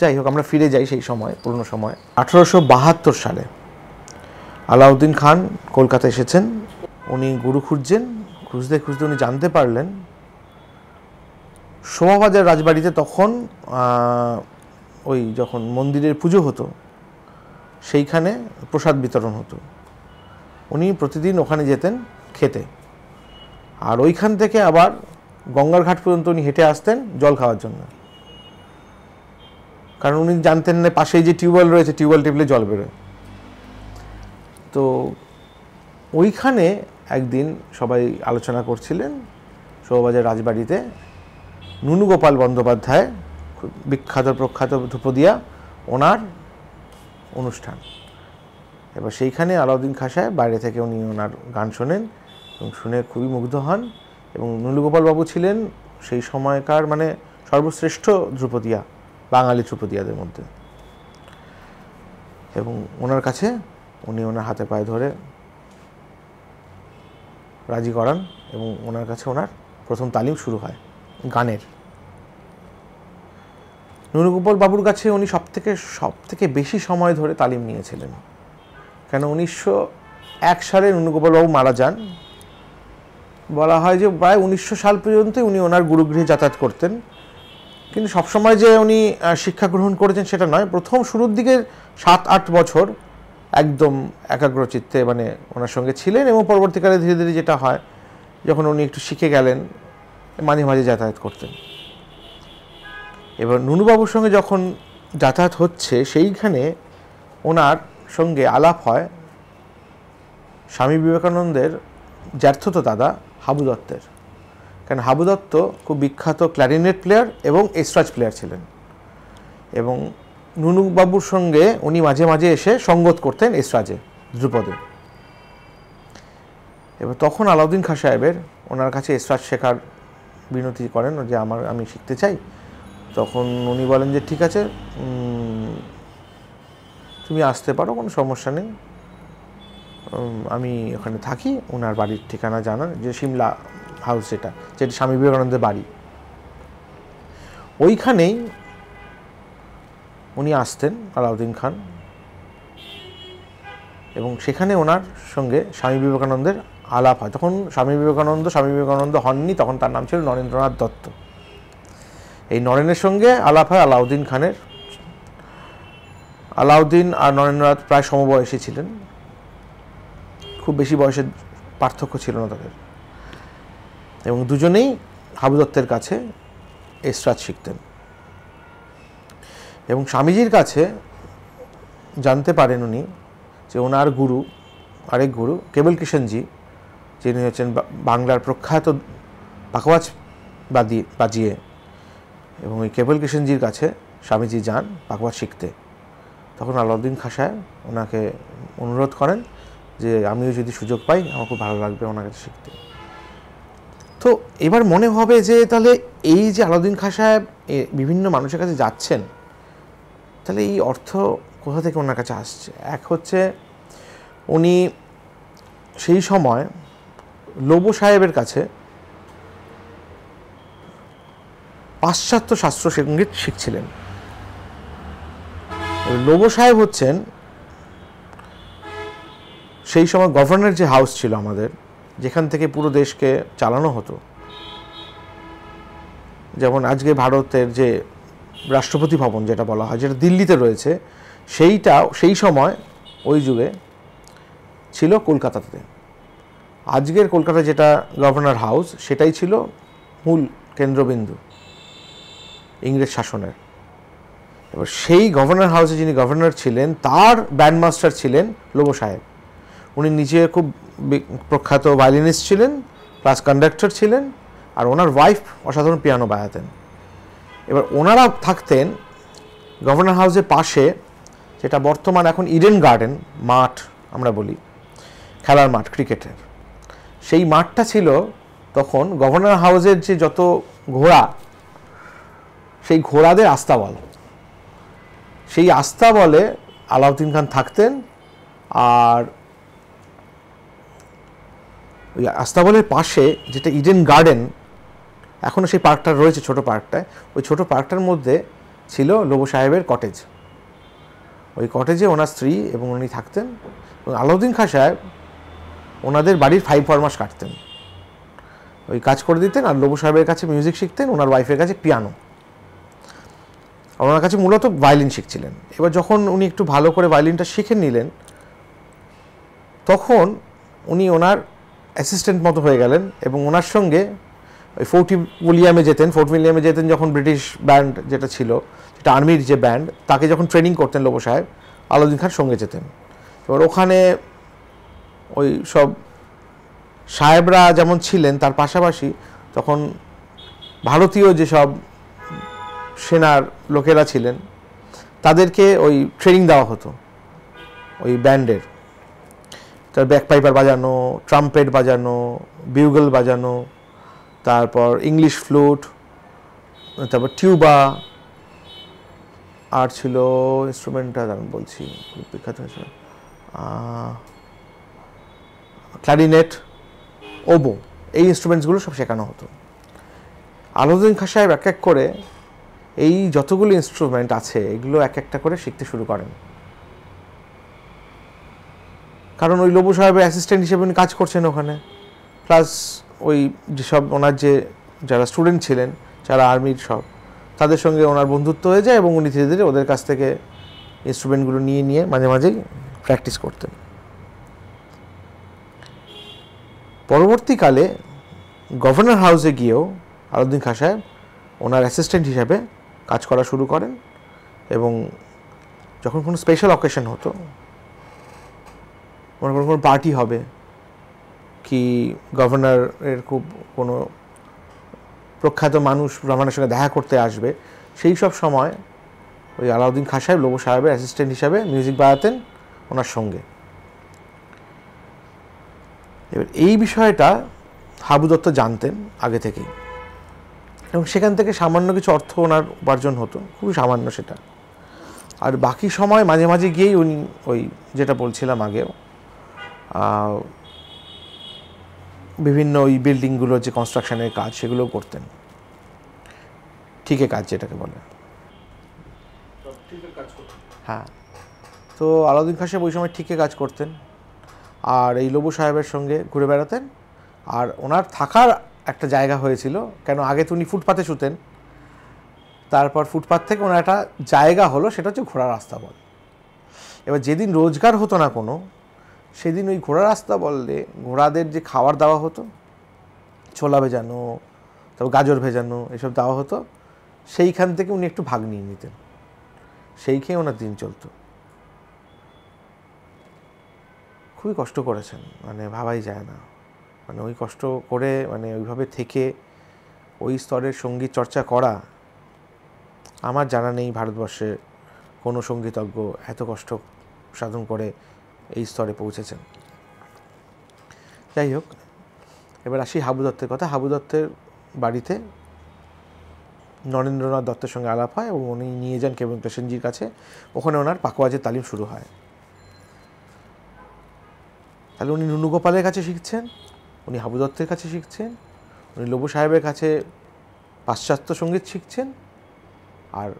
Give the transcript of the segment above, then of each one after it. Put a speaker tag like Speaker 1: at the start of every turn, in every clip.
Speaker 1: যাই হোক আমরা ফিরে যাই সেই সময় পুরনো সময় আঠারোশো বাহাত্তর সালে আলাউদ্দিন খান কলকাতা এসেছেন উনি গুরু খুঁজছেন খুঁজতে খুঁজতে উনি জানতে পারলেন শোভাবাজার রাজবাড়িতে তখন ওই যখন মন্দিরের পুজো হতো সেইখানে প্রসাদ বিতরণ হতো উনি প্রতিদিন ওখানে যেতেন খেতে আর ওইখান থেকে আবার গঙ্গার ঘাট পর্যন্ত উনি হেঁটে আসতেন জল খাওয়ার জন্য কারণ উনি জানতেন না পাশেই যে টিউবওয়েল রয়েছে টিউবওয়েল টিপলে জল বেরোয় তো ওইখানে একদিন সবাই আলোচনা করছিলেন শোভাবাজার রাজবাড়িতে নুনুগোপাল বন্দ্যোপাধ্যায় বিখ্যাত প্রখ্যাত ধ্রুপদিয়া ওনার অনুষ্ঠান এবার সেইখানে আলাউদ্দিন খাসায় বাইরে থেকে উনি ওনার গান শোনেন এবং শুনে খুবই মুগ্ধ হন এবং বাবু ছিলেন সেই সময়কার মানে সর্বশ্রেষ্ঠ ধ্রুপদিয়া বাঙালি ত্রুপদিয়াদের মধ্যে এবং ওনার কাছে উনি ওনার হাতে পায়ে ধরে রাজি করান এবং ওনার কাছে ওনার প্রথম তালিম শুরু হয় গানের নুরুগোপাল বাবুর কাছে উনি সব সব সবথেকে বেশি সময় ধরে তালিম নিয়েছিলেন কেন উনিশশো এক সালে নুরুগোপাল বাবু মারা যান বলা হয় যে প্রায় উনিশশো সাল পর্যন্তই উনি ওনার গুরুগৃহে যাতায়াত করতেন কিন্তু সবসময় যে উনি শিক্ষা গ্রহণ করেছেন সেটা নয় প্রথম শুরুর দিকে সাত আট বছর একদম একাগ্রচিত্তে মানে ওনার সঙ্গে ছিলেন এবং পরবর্তীকালে ধীরে ধীরে যেটা হয় যখন উনি একটু শিখে গেলেন মাঝে মাঝে যাতায়াত করতেন এবার নুনুবাবুর সঙ্গে যখন যাতায়াত হচ্ছে সেইখানে ওনার সঙ্গে আলাপ হয় স্বামী বিবেকানন্দের জ্যার্থত দাদা হাবু দত্তের কারণ হাবু দত্ত খুব বিখ্যাত ক্লারিনেট প্লেয়ার এবং এসরাজ প্লেয়ার ছিলেন এবং নুনুবাবুর সঙ্গে উনি মাঝে মাঝে এসে সঙ্গত করতেন এসরাজে ধ্রুপদে এবার তখন আলাউদ্দিন খা সাহেবের ওনার কাছে এসরাজ শেখার বিনতি করেন যে আমার আমি শিখতে চাই তখন উনি বলেন যে ঠিক আছে তুমি আসতে পারো কোনো সমস্যা নেই আমি ওখানে থাকি ওনার বাড়ির ঠিকানা জানান যে সিমলা হাউস যেটা যেটা স্বামী বিবেকানন্দের বাড়ি ওইখানেই উনি আসতেন আলাউদ্দিন খান এবং সেখানে ওনার সঙ্গে স্বামী বিবেকানন্দের আলাপ হয় তখন স্বামী বিবেকানন্দ স্বামী বিবেকানন্দ হননি তখন তার নাম ছিল নরেন্দ্রনাথ দত্ত এই নরেনের সঙ্গে আলাপ হয় আলাউদ্দিন খানের আলাউদ্দিন আর নরেন্দ্রনাথ প্রায় সমবয়সী ছিলেন খুব বেশি বয়সের পার্থক্য ছিল না তাদের এবং দুজনেই হাবু দত্তের কাছে এসরাজ শিখতেন এবং স্বামীজির কাছে জানতে পারেন উনি যে ওনার গুরু আরেক গুরু কেবল কিষেনজি যিনি হচ্ছেন বাংলার প্রখ্যাত পাকওয়াজ বাদি বাজিয়ে এবং ওই কেবল কিষেনজির কাছে স্বামীজি যান পাকওয়াজ শিখতে তখন আলাউদ্দিন খাসায় সাহেব ওনাকে অনুরোধ করেন যে আমিও যদি সুযোগ পাই আমার খুব ভালো লাগবে ওনার কাছে শিখতে তো এবার মনে হবে যে তাহলে এই যে আলাউদ্দিন খাঁ সাহেব বিভিন্ন মানুষের কাছে যাচ্ছেন তাহলে এই অর্থ কোথা থেকে ওনার কাছে আসছে এক হচ্ছে উনি সেই সময় লোবো সাহেবের কাছে পাশ্চাত্য শাস্ত্র সঙ্গীত শিখছিলেন লোবো সাহেব হচ্ছেন সেই সময় গভর্নর যে হাউস ছিল আমাদের যেখান থেকে পুরো দেশকে চালানো হতো যেমন আজকে ভারতের যে রাষ্ট্রপতি ভবন যেটা বলা হয় যেটা দিল্লিতে রয়েছে সেইটা সেই সময় ওই যুগে ছিল কলকাতাতে আজকের কলকাতা যেটা গভর্নর হাউস সেটাই ছিল মূল কেন্দ্রবিন্দু ইংরেজ শাসনের এবার সেই গভর্নর হাউসে যিনি গভর্নর ছিলেন তার ব্যান্ডমাস্টার ছিলেন লোবো সাহেব উনি নিজে খুব প্রখ্যাত ভায়োলিনিস্ট ছিলেন প্লাস কন্ডাক্টর ছিলেন আর ওনার ওয়াইফ অসাধারণ পিয়ানো বাজাতেন এবার ওনারা থাকতেন গভর্নর হাউসের পাশে যেটা বর্তমান এখন ইডেন গার্ডেন মাঠ আমরা বলি খেলার মাঠ ক্রিকেটের সেই মাঠটা ছিল তখন গভর্নর হাউসের যে যত ঘোড়া সেই ঘোড়াদের আস্তাবল সেই আস্তাবলে আলাউদ্দিন খান থাকতেন আর ওই আস্তাবলের পাশে যেটা ইডেন গার্ডেন এখনও সেই পার্কটা রয়েছে ছোট পার্কটায় ওই ছোট পার্কটার মধ্যে ছিল লোবো সাহেবের কটেজ ওই কটেজে ওনার স্ত্রী এবং উনি থাকতেন এবং আলাউদ্দিন খাঁ সাহেব ওনাদের বাড়ির ফাইভ ফরমাস কাটতেন ওই কাজ করে দিতেন আর লোবু সাহেবের কাছে মিউজিক শিখতেন ওনার ওয়াইফের কাছে পিয়ানো ওনার কাছে মূলত ভায়োলিন শিখছিলেন এবার যখন উনি একটু ভালো করে ভায়োলিনটা শিখে নিলেন তখন উনি ওনার অ্যাসিস্ট্যান্ট মতো হয়ে গেলেন এবং ওনার সঙ্গে ওই ফোর্টি উইলিয়ামে যেতেন ফোর্ট উইলিয়ামে যেতেন যখন ব্রিটিশ ব্যান্ড যেটা ছিল সেটা আর্মির যে ব্যান্ড তাকে যখন ট্রেনিং করতেন লোবো সাহেব আলাউদ্দিন খান সঙ্গে যেতেন এবার ওখানে ওই সব সাহেবরা যেমন ছিলেন তার পাশাপাশি তখন ভারতীয় যেসব সেনার লোকেরা ছিলেন তাদেরকে ওই ট্রেনিং দেওয়া হতো ওই ব্যান্ডের তার ব্যাক পাইপার বাজানো ট্রাম্পেট বাজানো বিউগল বাজানো তারপর ইংলিশ ফ্লুট তারপর টিউবা আর ছিল ইনস্ট্রুমেন্টটা আমি বলছি বিখ্যাত ক্লারিনেট ওবো এই ইনস্ট্রুমেন্টসগুলো সব শেখানো হতো আলোদিন খা সাহেব এক এক করে এই যতগুলো ইনস্ট্রুমেন্ট আছে এগুলো এক একটা করে শিখতে শুরু করেন কারণ ওই লবু সাহেবের অ্যাসিস্ট্যান্ট হিসেবে উনি কাজ করছেন ওখানে প্লাস ওই যেসব ওনার যে যারা স্টুডেন্ট ছিলেন যারা আর্মির সব তাদের সঙ্গে ওনার বন্ধুত্ব হয়ে যায় এবং উনি ধীরে ধীরে ওদের কাছ থেকে ইনস্ট্রুমেন্টগুলো নিয়ে নিয়ে মাঝে মাঝেই প্র্যাকটিস করতেন পরবর্তীকালে গভর্নর হাউসে গিয়েও আলাউদ্দিন খা সাহেব ওনার অ্যাসিস্ট্যান্ট হিসাবে কাজ করা শুরু করেন এবং যখন কোনো স্পেশাল অকেশন হতো মনে করো কোনো পার্টি হবে কি গভর্নরের খুব কোনো প্রখ্যাত মানুষ ব্রাহ্মণের সঙ্গে দেখা করতে আসবে সেই সব সময় ওই আলাউদ্দিন খাঁ সাহেব লোবো সাহেবের অ্যাসিস্ট্যান্ট হিসাবে মিউজিক বাজাতেন ওনার সঙ্গে এবার এই বিষয়টা হাবু দত্ত জানতেন আগে থেকেই এবং সেখান থেকে সামান্য কিছু অর্থ ওনার উপার্জন হতো খুবই সামান্য সেটা আর বাকি সময় মাঝে মাঝে গিয়েই উনি ওই যেটা বলছিলাম আগেও বিভিন্ন ওই বিল্ডিংগুলোর যে কনস্ট্রাকশনের কাজ সেগুলো করতেন ঠিকে কাজ যেটাকে বলে হ্যাঁ তো আলাউদ্দিন খাঁ সাহেব ওই সময় ঠিকে কাজ করতেন আর এই লবু সাহেবের সঙ্গে ঘুরে বেড়াতেন আর ওনার থাকার একটা জায়গা হয়েছিল কেন আগে তো উনি ফুটপাথে শুতেন তারপর ফুটপাত থেকে ওনার একটা জায়গা হলো সেটা হচ্ছে ঘোরার রাস্তা বল এবার যেদিন রোজগার হতো না কোনো সেদিন ওই ঘোড়া রাস্তা বললে ঘোড়াদের যে খাবার দেওয়া হতো ছোলা ভেজানো তারপর গাজর ভেজানো এসব দেওয়া হতো সেইখান থেকে উনি একটু ভাগ নিয়ে নিতেন সেই খেয়ে ওনার দিন চলতো খুবই কষ্ট করেছেন মানে ভাবাই যায় না মানে ওই কষ্ট করে মানে ওইভাবে থেকে ওই স্তরের সঙ্গীত চর্চা করা আমার জানা নেই ভারতবর্ষের কোনো সঙ্গীতজ্ঞ এত কষ্ট সাধন করে এই স্তরে পৌঁছেছেন যাই হোক এবার আসি হাবু দত্তের কথা হাবু দত্তের বাড়িতে নরেন্দ্রনাথ দত্তের সঙ্গে আলাপ হয় এবং উনি নিয়ে যান কেবল কৃষ্ণজির কাছে ওখানে ওনার পাকোয়াজের তালিম শুরু হয় তাহলে উনি নুনুগোপালের কাছে শিখছেন উনি হাবু দত্তের কাছে শিখছেন উনি লবু সাহেবের কাছে পাশ্চাত্য সঙ্গীত শিখছেন আর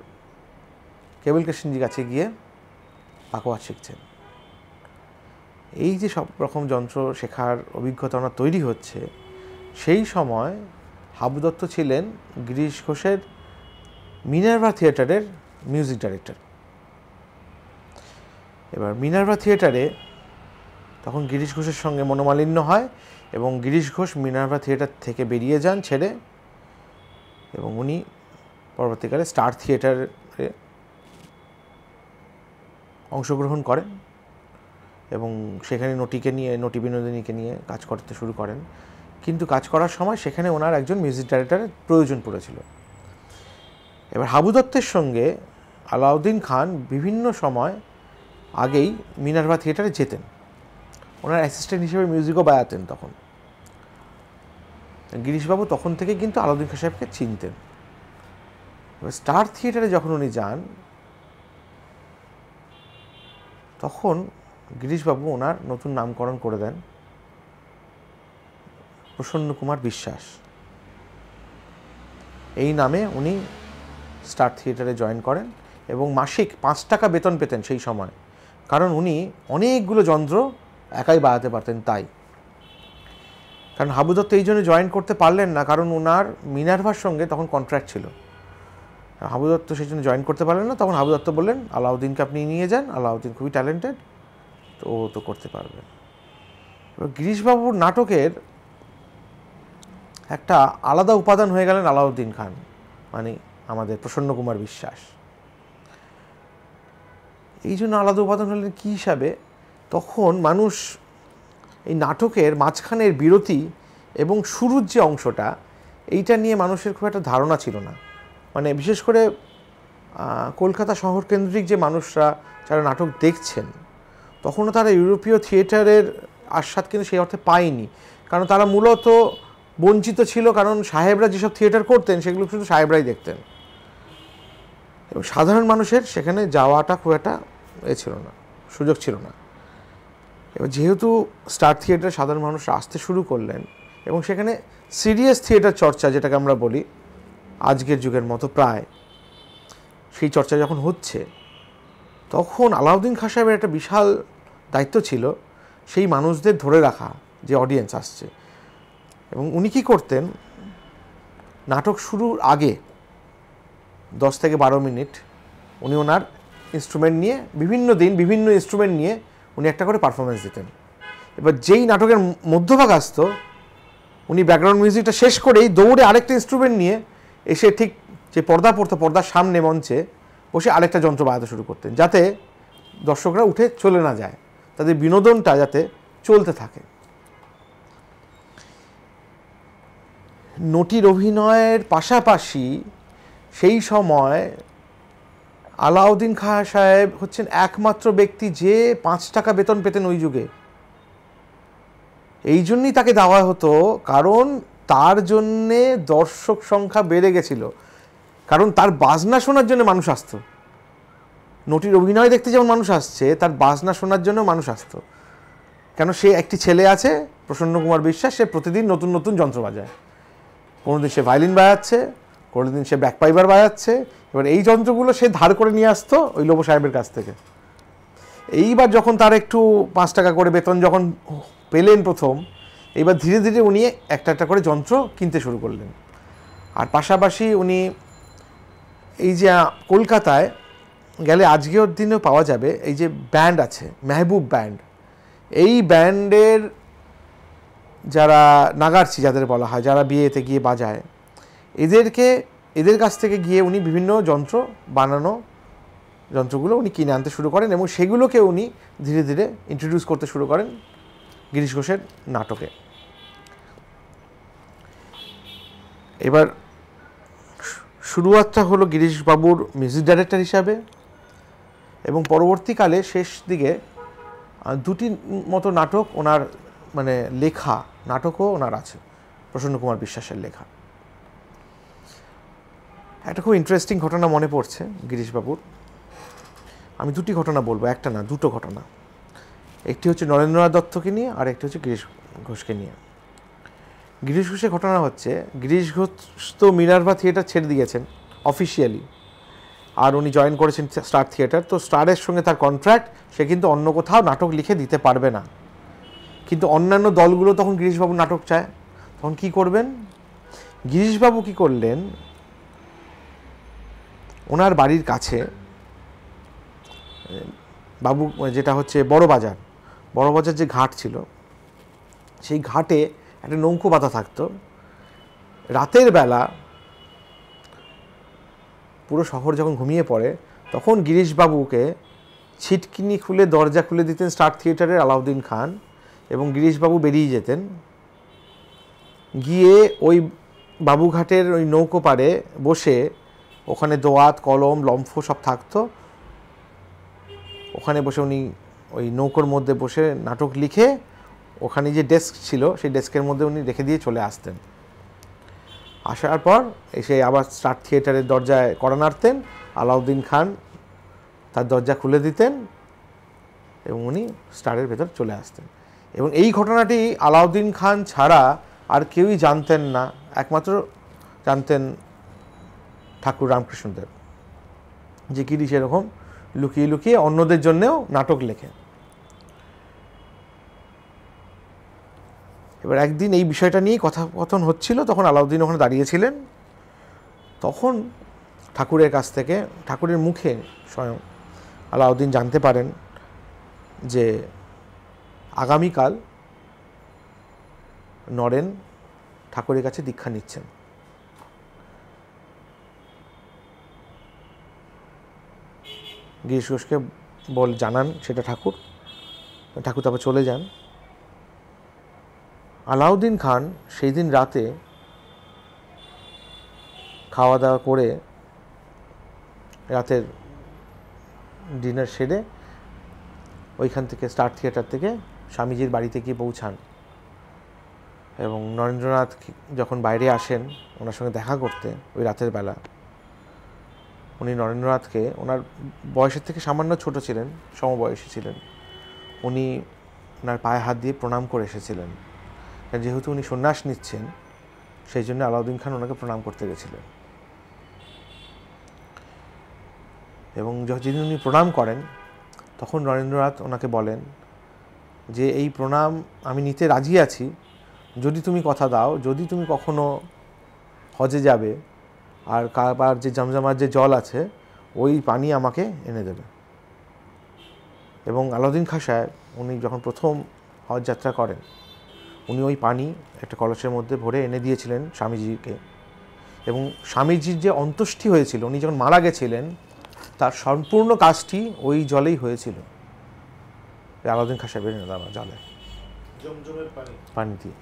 Speaker 1: কেবল কৃষ্ণজির কাছে গিয়ে পাকোয়াজ শিখছেন এই যে সব রকম যন্ত্র শেখার অভিজ্ঞতা ওনার তৈরি হচ্ছে সেই সময় হাবু দত্ত ছিলেন গিরিশ ঘোষের মিনার্ভা থিয়েটারের মিউজিক ডাইরেক্টর এবার মিনার্ভা থিয়েটারে তখন গিরিশ ঘোষের সঙ্গে মনোমালিন্য হয় এবং গিরিশ ঘোষ মিনার্ভা থিয়েটার থেকে বেরিয়ে যান ছেড়ে এবং উনি পরবর্তীকালে স্টার থিয়েটারে অংশগ্রহণ করেন এবং সেখানে নটিকে নিয়ে নটি বিনোদিনীকে নিয়ে কাজ করতে শুরু করেন কিন্তু কাজ করার সময় সেখানে ওনার একজন মিউজিক ডাইরেক্টরের প্রয়োজন পড়েছিল এবার হাবু দত্তের সঙ্গে আলাউদ্দিন খান বিভিন্ন সময় আগেই মিনারভা থিয়েটারে যেতেন ওনার অ্যাসিস্ট্যান্ট হিসেবে মিউজিকও বাজাতেন তখন গিরিশবাবু তখন থেকে কিন্তু আলাউদ্দিন খান সাহেবকে চিনতেন স্টার থিয়েটারে যখন উনি যান তখন গিরিশবাবু ওনার নতুন নামকরণ করে দেন প্রসন্ন কুমার বিশ্বাস এই নামে উনি স্টার থিয়েটারে জয়েন করেন এবং মাসিক পাঁচ টাকা বেতন পেতেন সেই সময় কারণ উনি অনেকগুলো যন্ত্র একাই বাড়াতে পারতেন তাই কারণ হাবু দত্ত এই জন্য জয়েন করতে পারলেন না কারণ ওনার মিনার্ভার সঙ্গে তখন কন্ট্রাক্ট ছিল হাবু দত্ত সেই জন্য জয়েন করতে পারলেন না তখন হাবু দত্ত বললেন আলাউদ্দিনকে আপনি নিয়ে যান আলাউদ্দিন খুবই ট্যালেন্টেড ও তো করতে পারবে এবার গিরিশবাবুর নাটকের একটা আলাদা উপাদান হয়ে গেলেন আলাউদ্দিন খান মানে আমাদের প্রসন্ন কুমার বিশ্বাস এই জন্য আলাদা উপাদান হলেন কী হিসাবে তখন মানুষ এই নাটকের মাঝখানের বিরতি এবং শুরুর যে অংশটা এইটা নিয়ে মানুষের খুব একটা ধারণা ছিল না মানে বিশেষ করে কলকাতা শহর কেন্দ্রিক যে মানুষরা যারা নাটক দেখছেন তখনও তারা ইউরোপীয় থিয়েটারের আস্বাদ কিন্তু সেই অর্থে পায়নি কারণ তারা মূলত বঞ্চিত ছিল কারণ সাহেবরা যেসব থিয়েটার করতেন সেগুলো শুধু সাহেবরাই দেখতেন এবং সাধারণ মানুষের সেখানে যাওয়াটা খুব একটা এ ছিল না সুযোগ ছিল না এবার যেহেতু স্টার থিয়েটার সাধারণ মানুষ আসতে শুরু করলেন এবং সেখানে সিরিয়াস থিয়েটার চর্চা যেটাকে আমরা বলি আজকের যুগের মতো প্রায় সেই চর্চা যখন হচ্ছে তখন আলাউদ্দিন খাঁ সাহেবের একটা বিশাল দায়িত্ব ছিল সেই মানুষদের ধরে রাখা যে অডিয়েন্স আসছে এবং উনি কী করতেন নাটক শুরুর আগে দশ থেকে বারো মিনিট উনি ওনার ইনস্ট্রুমেন্ট নিয়ে বিভিন্ন দিন বিভিন্ন ইনস্ট্রুমেন্ট নিয়ে উনি একটা করে পারফরমেন্স দিতেন এবার যেই নাটকের মধ্যভাগ আসত উনি ব্যাকগ্রাউন্ড মিউজিকটা শেষ করেই দৌড়ে আরেকটা ইনস্ট্রুমেন্ট নিয়ে এসে ঠিক যে পর্দা পড়তো পর্দার সামনে মঞ্চে বসে আরেকটা যন্ত্র বাজাতে শুরু করতেন যাতে দর্শকরা উঠে চলে না যায় তাদের বিনোদনটা যাতে চলতে থাকে নটির অভিনয়ের পাশাপাশি সেই সময় আলাউদ্দিন খাঁ সাহেব হচ্ছেন একমাত্র ব্যক্তি যে পাঁচ টাকা বেতন পেতেন ওই যুগে এই জন্যই তাকে দেওয়া হতো কারণ তার জন্যে দর্শক সংখ্যা বেড়ে গেছিল কারণ তার বাজনা শোনার জন্য মানুষ আসতো নটির অভিনয় দেখতে যেমন মানুষ আসছে তার বাজনা শোনার জন্য মানুষ আসতো কেন সে একটি ছেলে আছে প্রসন্ন কুমার বিশ্বাস সে প্রতিদিন নতুন নতুন যন্ত্র বাজায় কোনোদিন সে ভায়োলিন বাজাচ্ছে কোনোদিন সে ব্যাক পাইবার বাজাচ্ছে এবার এই যন্ত্রগুলো সে ধার করে নিয়ে আসতো ওই লোব সাহেবের কাছ থেকে এইবার যখন তার একটু পাঁচ টাকা করে বেতন যখন পেলেন প্রথম এইবার ধীরে ধীরে উনি একটা একটা করে যন্ত্র কিনতে শুরু করলেন আর পাশাপাশি উনি এই যে কলকাতায় গেলে আজকের দিনেও পাওয়া যাবে এই যে ব্যান্ড আছে মেহবুব ব্যান্ড এই ব্যান্ডের যারা নাগার্চি যাদের বলা হয় যারা বিয়েতে গিয়ে বাজায় এদেরকে এদের কাছ থেকে গিয়ে উনি বিভিন্ন যন্ত্র বানানো যন্ত্রগুলো উনি কিনে আনতে শুরু করেন এবং সেগুলোকে উনি ধীরে ধীরে ইন্ট্রোডিউস করতে শুরু করেন গিরিশ ঘোষের নাটকে এবার শুরুয়াতটা হলো গিরিশবাবুর মিউজিক ডাইরেক্টর হিসাবে এবং পরবর্তীকালে শেষ দিকে দুটি মতো নাটক ওনার মানে লেখা নাটকও ওনার আছে প্রসন্ন কুমার বিশ্বাসের লেখা একটা খুব ইন্টারেস্টিং ঘটনা মনে পড়ছে গিরিশবাবুর আমি দুটি ঘটনা বলবো একটা না দুটো ঘটনা একটি হচ্ছে নরেন্দ্রনাথ দত্তকে নিয়ে আর একটি হচ্ছে গিরিশ ঘোষকে নিয়ে গিরিশ ঘোষের ঘটনা হচ্ছে গিরিশ ঘোষ তো মিনার্ভা থিয়েটার ছেড়ে দিয়েছেন অফিসিয়ালি আর উনি জয়েন করেছেন স্টার থিয়েটার তো স্টারের সঙ্গে তার কন্ট্রাক্ট সে কিন্তু অন্য কোথাও নাটক লিখে দিতে পারবে না কিন্তু অন্যান্য দলগুলো তখন গিরিশবাবু নাটক চায় তখন কি করবেন গিরিশবাবু কি করলেন ওনার বাড়ির কাছে বাবু যেটা হচ্ছে বড় বাজার বড় বাজার যে ঘাট ছিল সেই ঘাটে একটা নৌকো বাঁধা থাকতো রাতের বেলা পুরো শহর যখন ঘুমিয়ে পড়ে তখন গিরিশবাবুকে ছিটকিনি খুলে দরজা খুলে দিতেন স্টার থিয়েটারের আলাউদ্দিন খান এবং গিরিশবাবু বেরিয়ে যেতেন গিয়ে ওই বাবুঘাটের ওই নৌকো পাড়ে বসে ওখানে দোয়াত কলম লম্ফ সব থাকতো ওখানে বসে উনি ওই নৌকোর মধ্যে বসে নাটক লিখে ওখানে যে ডেস্ক ছিল সেই ডেস্কের মধ্যে উনি রেখে দিয়ে চলে আসতেন আসার পর এসে আবার স্টার থিয়েটারের দরজায় কড়া নাড়তেন আলাউদ্দিন খান তার দরজা খুলে দিতেন এবং উনি স্টারের ভেতর চলে আসতেন এবং এই ঘটনাটি আলাউদ্দিন খান ছাড়া আর কেউই জানতেন না একমাত্র জানতেন ঠাকুর রামকৃষ্ণদেব যে কিরি সেরকম লুকিয়ে লুকিয়ে অন্যদের জন্যেও নাটক লেখেন এবার একদিন এই বিষয়টা নিয়েই কথাকথন হচ্ছিল তখন আলাউদ্দিন ওখানে দাঁড়িয়েছিলেন তখন ঠাকুরের কাছ থেকে ঠাকুরের মুখে স্বয়ং আলাউদ্দিন জানতে পারেন যে আগামীকাল নরেন ঠাকুরের কাছে দীক্ষা নিচ্ছেন গিরিশ ঘোষকে বল জানান সেটা ঠাকুর ঠাকুর তারপর চলে যান আলাউদ্দিন খান সেই দিন রাতে খাওয়া দাওয়া করে রাতের ডিনার সেরে ওইখান থেকে স্টার থিয়েটার থেকে স্বামীজির বাড়িতে গিয়ে পৌঁছান এবং নরেন্দ্রনাথ যখন বাইরে আসেন ওনার সঙ্গে দেখা করতে ওই রাতের বেলা উনি নরেন্দ্রনাথকে ওনার বয়সের থেকে সামান্য ছোট ছিলেন সমবয়সী ছিলেন উনি ওনার পায়ে হাত দিয়ে প্রণাম করে এসেছিলেন যেহেতু উনি সন্ন্যাস নিচ্ছেন সেই জন্য আলাউদ্দিন খান ওনাকে প্রণাম করতে গেছিলেন এবং যেদিন উনি প্রণাম করেন তখন নরেন্দ্রনাথ ওনাকে বলেন যে এই প্রণাম আমি নিতে রাজি আছি যদি তুমি কথা দাও যদি তুমি কখনো হজে যাবে আর কারবার যে জমজমার যে জল আছে ওই পানি আমাকে এনে দেবে এবং আলাউদ্দিন খাঁ সাহেব উনি যখন প্রথম হজ যাত্রা করেন উনি ওই পানি একটা কলসের মধ্যে ভরে এনে দিয়েছিলেন স্বামীজিকে এবং স্বামীজির যে অন্ত্যেষ্টি হয়েছিল উনি যখন মারা গেছিলেন তার সম্পূর্ণ কাজটি ওই জলেই হয়েছিল আলাদিন খা সাহেবের জলে পানি দিয়ে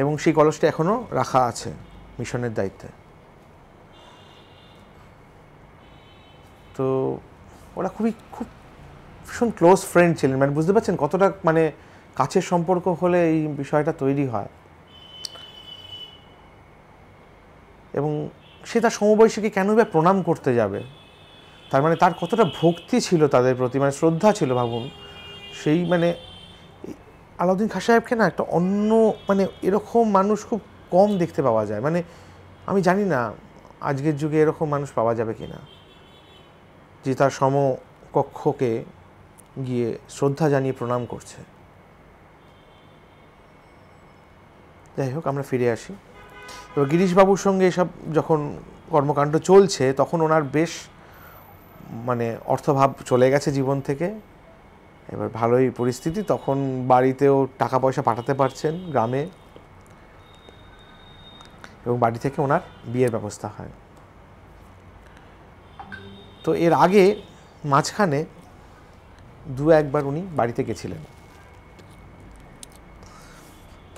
Speaker 1: এবং সেই কলসটা এখনও রাখা আছে মিশনের দায়িত্বে তো ওরা খুবই খুব ভীষণ ক্লোজ ফ্রেন্ড ছিলেন মানে বুঝতে পারছেন কতটা মানে কাছের সম্পর্ক হলে এই বিষয়টা তৈরি হয় এবং সে তার সমবয়সীকে কেন বা প্রণাম করতে যাবে তার মানে তার কতটা ভক্তি ছিল তাদের প্রতি মানে শ্রদ্ধা ছিল ভাবুন সেই মানে আলাউদ্দিন খা সাহেবকে না একটা অন্য মানে এরকম মানুষ খুব কম দেখতে পাওয়া যায় মানে আমি জানি না আজকের যুগে এরকম মানুষ পাওয়া যাবে কি না যে তার সমকক্ষকে গিয়ে শ্রদ্ধা জানিয়ে প্রণাম করছে যাই হোক আমরা ফিরে আসি এবার গিরিশবাবুর সঙ্গে এসব যখন কর্মকাণ্ড চলছে তখন ওনার বেশ মানে অর্থভাব চলে গেছে জীবন থেকে এবার ভালোই পরিস্থিতি তখন বাড়িতেও টাকা পয়সা পাঠাতে পারছেন গ্রামে এবং বাড়ি থেকে ওনার বিয়ের ব্যবস্থা হয় তো এর আগে মাঝখানে দু একবার উনি বাড়িতে গেছিলেন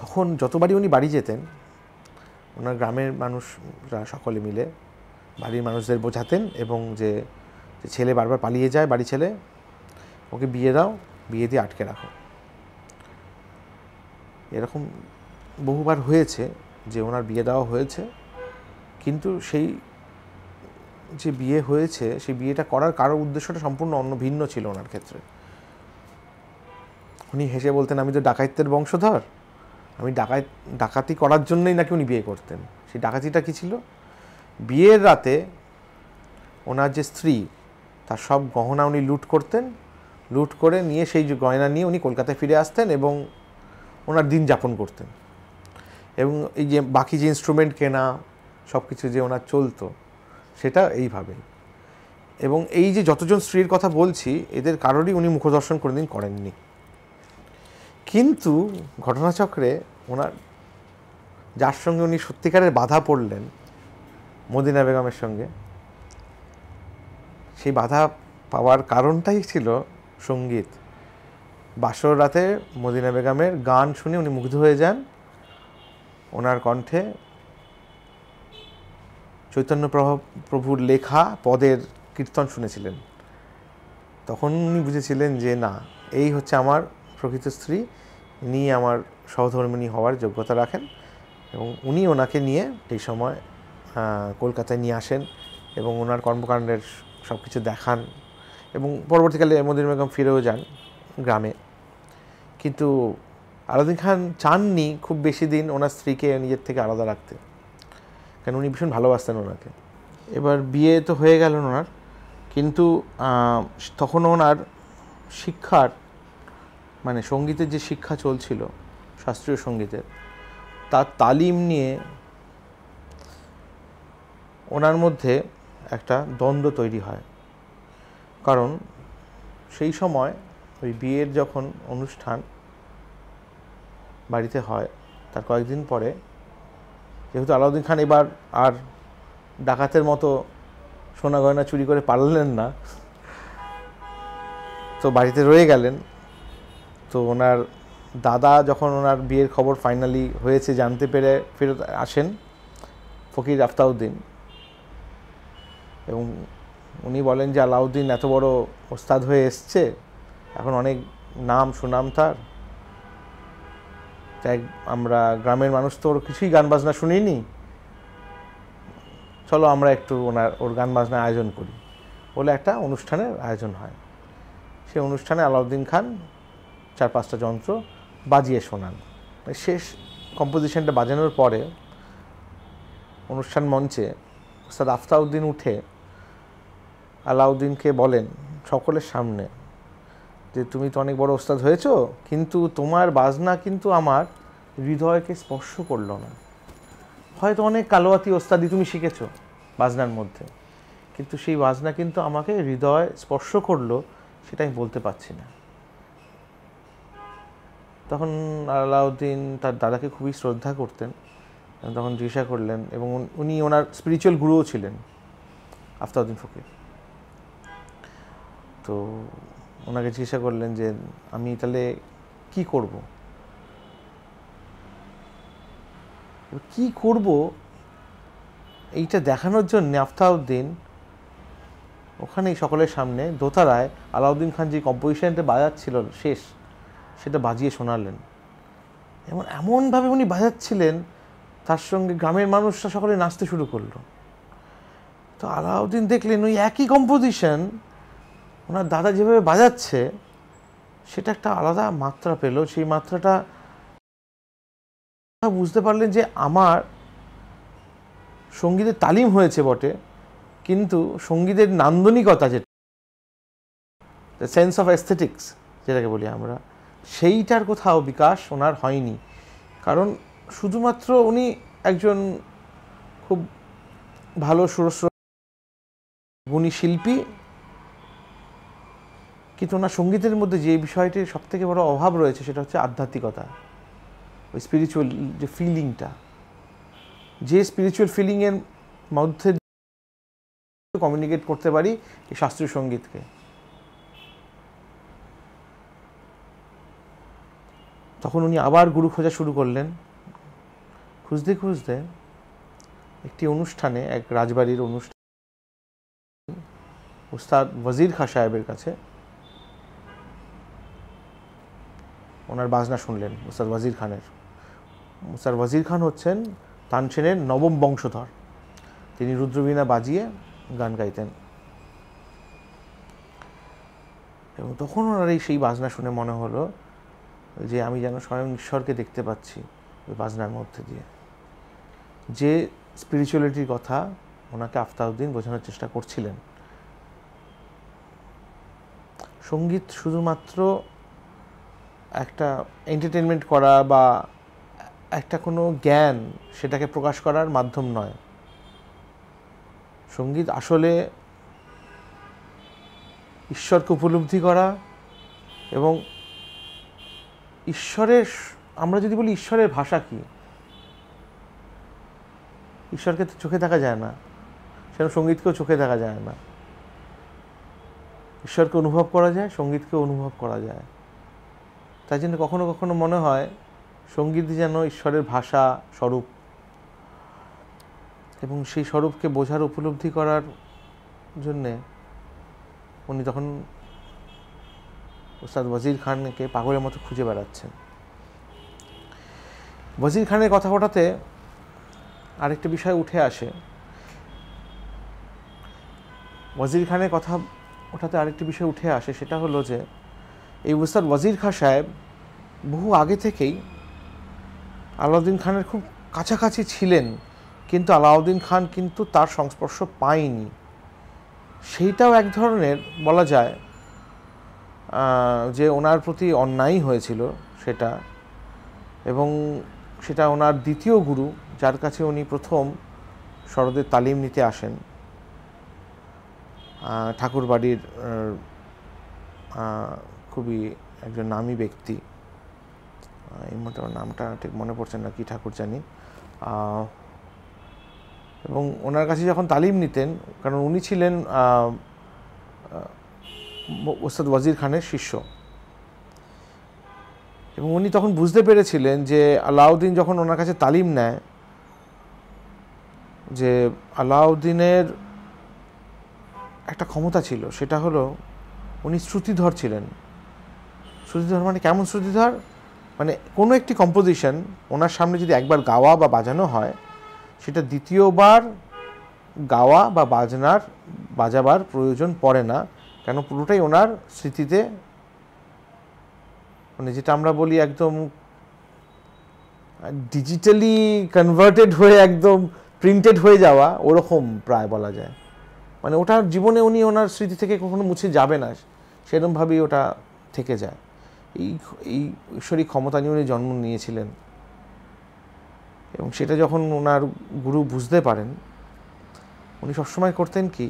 Speaker 1: তখন যতবারই উনি বাড়ি যেতেন ওনার গ্রামের মানুষরা সকলে মিলে বাড়ির মানুষদের বোঝাতেন এবং যে ছেলে বারবার পালিয়ে যায় বাড়ি ছেলে ওকে বিয়ে দাও বিয়ে দিয়ে আটকে রাখো এরকম বহুবার হয়েছে যে ওনার বিয়ে দেওয়া হয়েছে কিন্তু সেই যে বিয়ে হয়েছে সেই বিয়েটা করার কারোর উদ্দেশ্যটা সম্পূর্ণ অন্য ভিন্ন ছিল ওনার ক্ষেত্রে উনি হেসে বলতেন আমি তো ডাকাইতের বংশধর আমি ডাকাই ডাকাতি করার জন্যই নাকি উনি বিয়ে করতেন সেই ডাকাতিটা কী ছিল বিয়ের রাতে ওনার যে স্ত্রী তার সব গহনা উনি লুট করতেন লুট করে নিয়ে সেই গয়না নিয়ে উনি কলকাতায় ফিরে আসতেন এবং ওনার দিন যাপন করতেন এবং এই যে বাকি যে ইনস্ট্রুমেন্ট কেনা সব কিছু যে ওনার চলতো সেটা এইভাবে এবং এই যে যতজন স্ত্রীর কথা বলছি এদের কারোরই উনি মুখদর্শন কোনো দিন করেননি কিন্তু ঘটনাচক্রে ওনার যার সঙ্গে উনি সত্যিকারের বাধা পড়লেন মদিনা বেগমের সঙ্গে সেই বাধা পাওয়ার কারণটাই ছিল সঙ্গীত বাসর রাতে মদিনা বেগমের গান শুনে উনি মুগ্ধ হয়ে যান ওনার কণ্ঠে চৈতন্য প্রভুর লেখা পদের কীর্তন শুনেছিলেন তখন উনি বুঝেছিলেন যে না এই হচ্ছে আমার প্রকৃত স্ত্রী ইনি আমার সহধর্মিনী হওয়ার যোগ্যতা রাখেন এবং উনি ওনাকে নিয়ে এই সময় কলকাতায় নিয়ে আসেন এবং ওনার কর্মকাণ্ডের সব কিছু দেখান এবং পরবর্তীকালে মদির বেগম ফিরেও যান গ্রামে কিন্তু আলাদিন খান চাননি খুব বেশি দিন ওনার স্ত্রীকে নিজের থেকে আলাদা রাখতে কেন উনি ভীষণ ভালোবাসতেন ওনাকে এবার বিয়ে তো হয়ে গেল ওনার কিন্তু তখন ওনার শিক্ষার মানে সঙ্গীতের যে শিক্ষা চলছিল শাস্ত্রীয় সঙ্গীতের তার তালিম নিয়ে ওনার মধ্যে একটা দ্বন্দ্ব তৈরি হয় কারণ সেই সময় ওই বিয়ের যখন অনুষ্ঠান বাড়িতে হয় তার কয়েকদিন পরে যেহেতু আলাউদ্দিন খান এবার আর ডাকাতের মতো সোনা গয়না চুরি করে পারলেন না তো বাড়িতে রয়ে গেলেন তো ওনার দাদা যখন ওনার বিয়ের খবর ফাইনালি হয়েছে জানতে পেরে ফেরত আসেন ফকির আফতাউদ্দিন এবং উনি বলেন যে আলাউদ্দিন এত বড় ওস্তাদ হয়ে এসছে এখন অনেক নাম সুনাম তার তাই আমরা গ্রামের মানুষ তো ওর কিছুই গান বাজনা শুনিনি চলো আমরা একটু ওনার ওর গান বাজনা আয়োজন করি বলে একটা অনুষ্ঠানের আয়োজন হয় সে অনুষ্ঠানে আলাউদ্দিন খান চার পাঁচটা যন্ত্র বাজিয়ে শোনান মানে শেষ কম্পোজিশনটা বাজানোর পরে অনুষ্ঠান মঞ্চে ওস্তাদ আফতাউদ্দিন উঠে আলাউদ্দিনকে বলেন সকলের সামনে যে তুমি তো অনেক বড় ওস্তাদ হয়েছ কিন্তু তোমার বাজনা কিন্তু আমার হৃদয়কে স্পর্শ করলো না হয়তো অনেক কালোয়াতি ওস্তাদি তুমি শিখেছো বাজনার মধ্যে কিন্তু সেই বাজনা কিন্তু আমাকে হৃদয় স্পর্শ করলো সেটা আমি বলতে পারছি না তখন আলাউদ্দিন তার দাদাকে খুবই শ্রদ্ধা করতেন তখন জিজ্ঞাসা করলেন এবং উনি ওনার স্পিরিচুয়াল গুরুও ছিলেন আফতাউদ্দিন ফকির তো ওনাকে জিজ্ঞাসা করলেন যে আমি তাহলে কি করব কি করব এইটা দেখানোর জন্য আফতাউদ্দিন ওখানেই সকলের সামনে দোতারায় আলাউদ্দিন খান যে কম্পোজিশনটা বাজাচ্ছিল শেষ সেটা বাজিয়ে শোনালেন এমন এমনভাবে উনি বাজাচ্ছিলেন তার সঙ্গে গ্রামের মানুষরা সকলে নাচতে শুরু করলো তো আলাউদ্দিন দেখলেন ওই একই কম্পোজিশন ওনার দাদা যেভাবে বাজাচ্ছে সেটা একটা আলাদা মাত্রা পেল সেই মাত্রাটা বুঝতে পারলেন যে আমার সঙ্গীতের তালিম হয়েছে বটে কিন্তু সঙ্গীতের নান্দনিকতা যেটা সেন্স অফ অ্যাস্থেটিক্স যেটাকে বলি আমরা সেইটার কোথাও বিকাশ ওনার হয়নি কারণ শুধুমাত্র উনি একজন খুব ভালো সুরস্র গুণী শিল্পী কিন্তু ওনার সঙ্গীতের মধ্যে যে বিষয়টির সবথেকে বড় অভাব রয়েছে সেটা হচ্ছে আধ্যাত্মিকতা ওই স্পিরিচুয়াল যে ফিলিংটা যে স্পিরিচুয়াল ফিলিংয়ের মধ্যে কমিউনিকেট করতে পারি এই শাস্ত্রীয় সঙ্গীতকে তখন উনি আবার গুরু খোঁজা শুরু করলেন খুঁজতে খুঁজতে একটি অনুষ্ঠানে এক রাজবাড়ির অনুষ্ঠান উস্তাদ ওয়াজির খা সাহেবের কাছে ওনার বাজনা শুনলেন মুস্তাদ ওয়াজির খানের মুস্তাদ ওয়াজির খান হচ্ছেন তানসেনের নবম বংশধর তিনি রুদ্রবীণা বাজিয়ে গান গাইতেন এবং তখন ওনার এই সেই বাজনা শুনে মনে হলো যে আমি যেন স্বয়ং ঈশ্বরকে দেখতে পাচ্ছি ওই বাজনার মধ্যে দিয়ে যে স্পিরিচুয়ালিটির কথা ওনাকে আফতাউদ্দিন বোঝানোর চেষ্টা করছিলেন সঙ্গীত শুধুমাত্র একটা এন্টারটেনমেন্ট করা বা একটা কোনো জ্ঞান সেটাকে প্রকাশ করার মাধ্যম নয় সঙ্গীত আসলে ঈশ্বরকে উপলব্ধি করা এবং ঈশ্বরের আমরা যদি বলি ঈশ্বরের ভাষা কি ঈশ্বরকে তো চোখে দেখা যায় না সেরকম সঙ্গীতকেও চোখে দেখা যায় না ঈশ্বরকে অনুভব করা যায় সঙ্গীতকে অনুভব করা যায় তাই জন্য কখনো কখনো মনে হয় সঙ্গীত যেন ঈশ্বরের ভাষা স্বরূপ এবং সেই স্বরূপকে বোঝার উপলব্ধি করার জন্যে উনি তখন ওস্তাদ ওয়াজির খানকে পাগলের মতো খুঁজে বেড়াচ্ছেন ওয়াজির খানের কথা ওঠাতে আরেকটা বিষয় উঠে আসে ওয়াজির খানের কথা ওঠাতে আরেকটি বিষয় উঠে আসে সেটা হলো যে এই উস্তাদ ওয়াজির খাঁ সাহেব বহু আগে থেকেই আলাউদ্দিন খানের খুব কাছাকাছি ছিলেন কিন্তু আলাউদ্দিন খান কিন্তু তার সংস্পর্শ পায়নি সেইটাও এক ধরনের বলা যায় যে ওনার প্রতি অন্যায় হয়েছিল সেটা এবং সেটা ওনার দ্বিতীয় গুরু যার কাছে উনি প্রথম শরদের তালিম নিতে আসেন ঠাকুরবাড়ির খুবই একজন নামী ব্যক্তি এই মুহূর্তে আমার নামটা ঠিক মনে পড়ছে না কি ঠাকুর জানি এবং ওনার কাছে যখন তালিম নিতেন কারণ উনি ছিলেন ওস্তাদ ওয়াজির খানের শিষ্য এবং উনি তখন বুঝতে পেরেছিলেন যে আলাউদ্দিন যখন ওনার কাছে তালিম নেয় যে আলাউদ্দিনের একটা ক্ষমতা ছিল সেটা হলো উনি শ্রুতিধর ছিলেন শ্রুতিধর মানে কেমন শ্রুতিধর মানে কোনো একটি কম্পোজিশন ওনার সামনে যদি একবার গাওয়া বা বাজানো হয় সেটা দ্বিতীয়বার গাওয়া বা বাজনার বাজাবার প্রয়োজন পড়ে না কেন পুরোটাই ওনার স্মৃতিতে মানে যেটা আমরা বলি একদম ডিজিটালি কনভার্টেড হয়ে একদম প্রিন্টেড হয়ে যাওয়া ওরকম প্রায় বলা যায় মানে ওটা জীবনে উনি ওনার স্মৃতি থেকে কখনো মুছে যাবে না সেরমভাবেই ওটা থেকে যায় এই এই ঈশ্বরী ক্ষমতা নিয়ে উনি জন্ম নিয়েছিলেন এবং সেটা যখন ওনার গুরু বুঝতে পারেন উনি সবসময় করতেন কি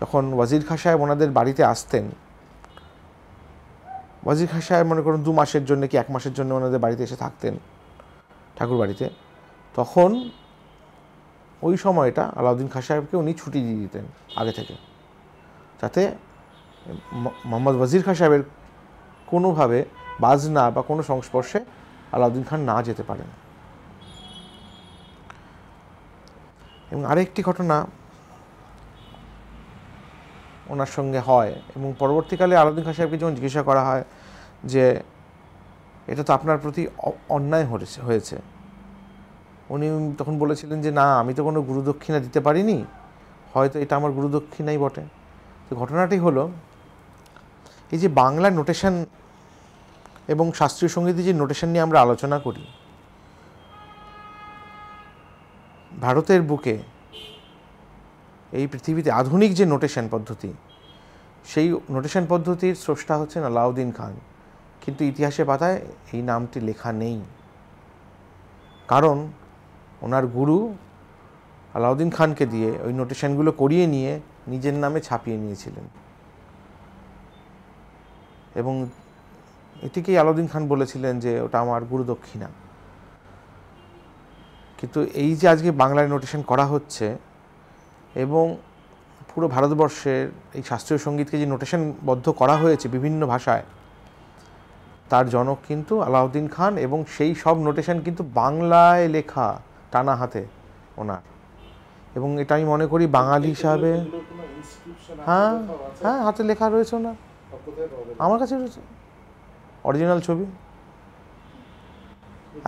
Speaker 1: যখন ওয়াজির খা সাহেব ওনাদের বাড়িতে আসতেন ওয়াজির খা সাহেব মনে করুন দু মাসের জন্য কি এক মাসের জন্য ওনাদের বাড়িতে এসে থাকতেন ঠাকুর বাড়িতে তখন ওই সময়টা আলাউদ্দিন খা সাহেবকে উনি ছুটি দিয়ে দিতেন আগে থেকে যাতে মোহাম্মদ ওয়াজির খা সাহেবের কোনোভাবে বাজনা বা কোনো সংস্পর্শে আলাউদ্দিন খান না যেতে পারেন এবং আরেকটি ঘটনা ওনার সঙ্গে হয় এবং পরবর্তীকালে আলাউদ্দিন খান সাহেবকে যখন জিজ্ঞাসা করা হয় যে এটা তো আপনার প্রতি অন্যায় হয়েছে উনি তখন বলেছিলেন যে না আমি তো কোনো গুরুদক্ষিণা দিতে পারিনি হয়তো এটা আমার গুরুদক্ষিণাই বটে তো ঘটনাটি হলো এই যে বাংলা নোটেশন এবং শাস্ত্রীয় সঙ্গীতের যে নোটেশন নিয়ে আমরা আলোচনা করি ভারতের বুকে এই পৃথিবীতে আধুনিক যে নোটেশন পদ্ধতি সেই নোটেশন পদ্ধতির স্রষ্টা হচ্ছেন আলাউদ্দিন খান কিন্তু ইতিহাসে পাতায় এই নামটি লেখা নেই কারণ ওনার গুরু আলাউদ্দিন খানকে দিয়ে ওই নোটেশনগুলো করিয়ে নিয়ে নিজের নামে ছাপিয়ে নিয়েছিলেন এবং এটিকেই আলাউদ্দিন খান বলেছিলেন যে ওটা আমার গুরুদক্ষিণা কিন্তু এই যে আজকে বাংলায় নোটেশন করা হচ্ছে এবং পুরো ভারতবর্ষের এই শাস্ত্রীয় সঙ্গীতকে যে নোটেশনবদ্ধ করা হয়েছে বিভিন্ন ভাষায় তার জনক কিন্তু আলাউদ্দিন খান এবং সেই সব নোটেশন কিন্তু বাংলায় লেখা টানা হাতে ওনার এবং এটা আমি মনে করি বাঙালি হিসাবে হ্যাঁ হ্যাঁ হাতে লেখা রয়েছে ওনার আমার কাছে রয়েছে অরিজিনাল ছবি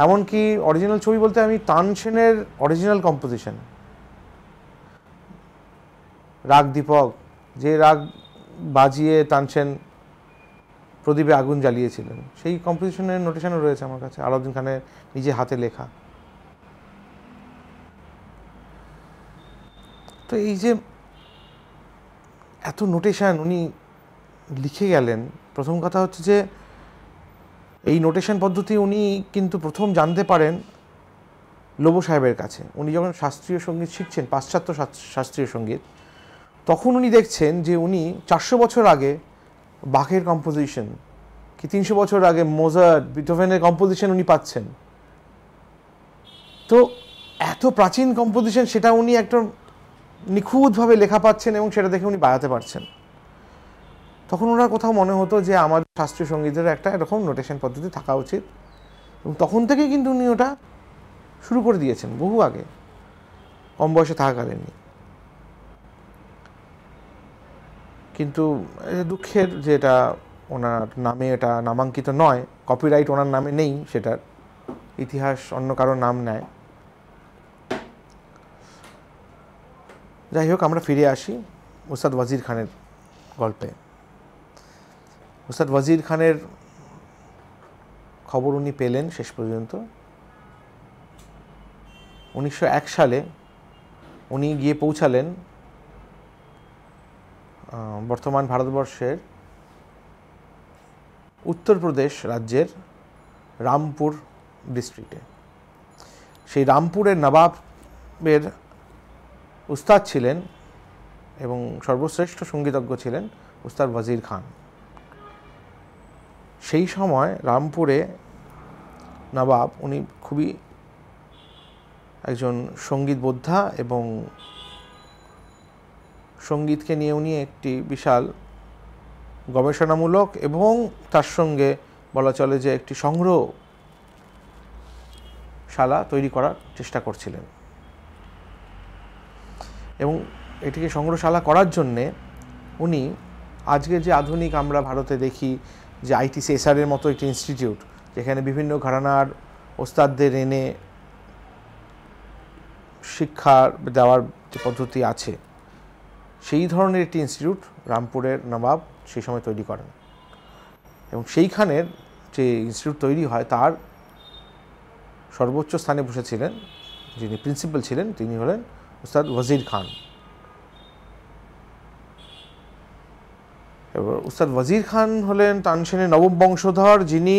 Speaker 1: এমনকি অরিজিনাল ছবি বলতে আমি তানসেনের অরিজিনাল কম্পোজিশন রাগ দীপক যে রাগ বাজিয়ে তানসেন প্রদীপে আগুন জ্বালিয়েছিলেন সেই কম্পোজিশনের নোটেশনও রয়েছে আমার কাছে আলাউদ্দিন খানের নিজে হাতে লেখা তো এই যে এত নোটেশন উনি লিখে গেলেন প্রথম কথা হচ্ছে যে এই নোটেশন পদ্ধতি উনি কিন্তু প্রথম জানতে পারেন লোবো সাহেবের কাছে উনি যখন শাস্ত্রীয় সঙ্গীত শিখছেন পাশ্চাত্য শাস্ত্রীয় সঙ্গীত তখন উনি দেখছেন যে উনি চারশো বছর আগে বাঘের কম্পোজিশন কি তিনশো বছর আগে মোজার বিটোভেনের কম্পোজিশন উনি পাচ্ছেন তো এত প্রাচীন কম্পোজিশন সেটা উনি একটা নিখুঁতভাবে লেখা পাচ্ছেন এবং সেটা দেখে উনি বাড়াতে পারছেন তখন ওনার কোথাও মনে হতো যে আমার শাস্ত্রীয় সঙ্গীতের একটা এরকম নোটেশন পদ্ধতি থাকা উচিত এবং তখন থেকেই কিন্তু উনি ওটা শুরু করে দিয়েছেন বহু আগে কম বয়সে থাকাকালীনই কিন্তু দুঃখের যে এটা ওনার নামে এটা নামাঙ্কিত নয় কপিরাইট ওনার নামে নেই সেটার ইতিহাস অন্য কারো নাম নেয় যাই হোক আমরা ফিরে আসি ওস্তাদ ওয়াজির খানের গল্পে ওস্তাদ ওয়াজির খানের খবর উনি পেলেন শেষ পর্যন্ত উনিশশো সালে উনি গিয়ে পৌঁছালেন বর্তমান ভারতবর্ষের উত্তরপ্রদেশ রাজ্যের রামপুর ডিস্ট্রিক্টে সেই রামপুরের নবাবের উস্তাদ ছিলেন এবং সর্বশ্রেষ্ঠ সঙ্গীতজ্ঞ ছিলেন উস্তাদ ওয়াজির খান সেই সময় রামপুরে নবাব উনি খুবই একজন সঙ্গীত বোদ্ধা এবং সঙ্গীতকে নিয়ে উনি একটি বিশাল গবেষণামূলক এবং তার সঙ্গে বলা চলে যে একটি সংগ্রহ শালা তৈরি করার চেষ্টা করছিলেন এবং এটিকে সংগ্রহশালা করার জন্যে উনি আজকে যে আধুনিক আমরা ভারতে দেখি যে আইটি সেসারের মতো একটি ইনস্টিটিউট যেখানে বিভিন্ন ঘরানার ওস্তাদদের এনে শিক্ষা দেওয়ার যে পদ্ধতি আছে সেই ধরনের একটি ইনস্টিটিউট রামপুরের নবাব সেই সময় তৈরি করেন এবং সেইখানের যে ইনস্টিটিউট তৈরি হয় তার সর্বোচ্চ স্থানে বসেছিলেন যিনি প্রিন্সিপাল ছিলেন তিনি হলেন ওস্তাদ ওয়াজির খান এবার উস্তাদ ওয়াজির খান হলেন তানসেনের নবম বংশধর যিনি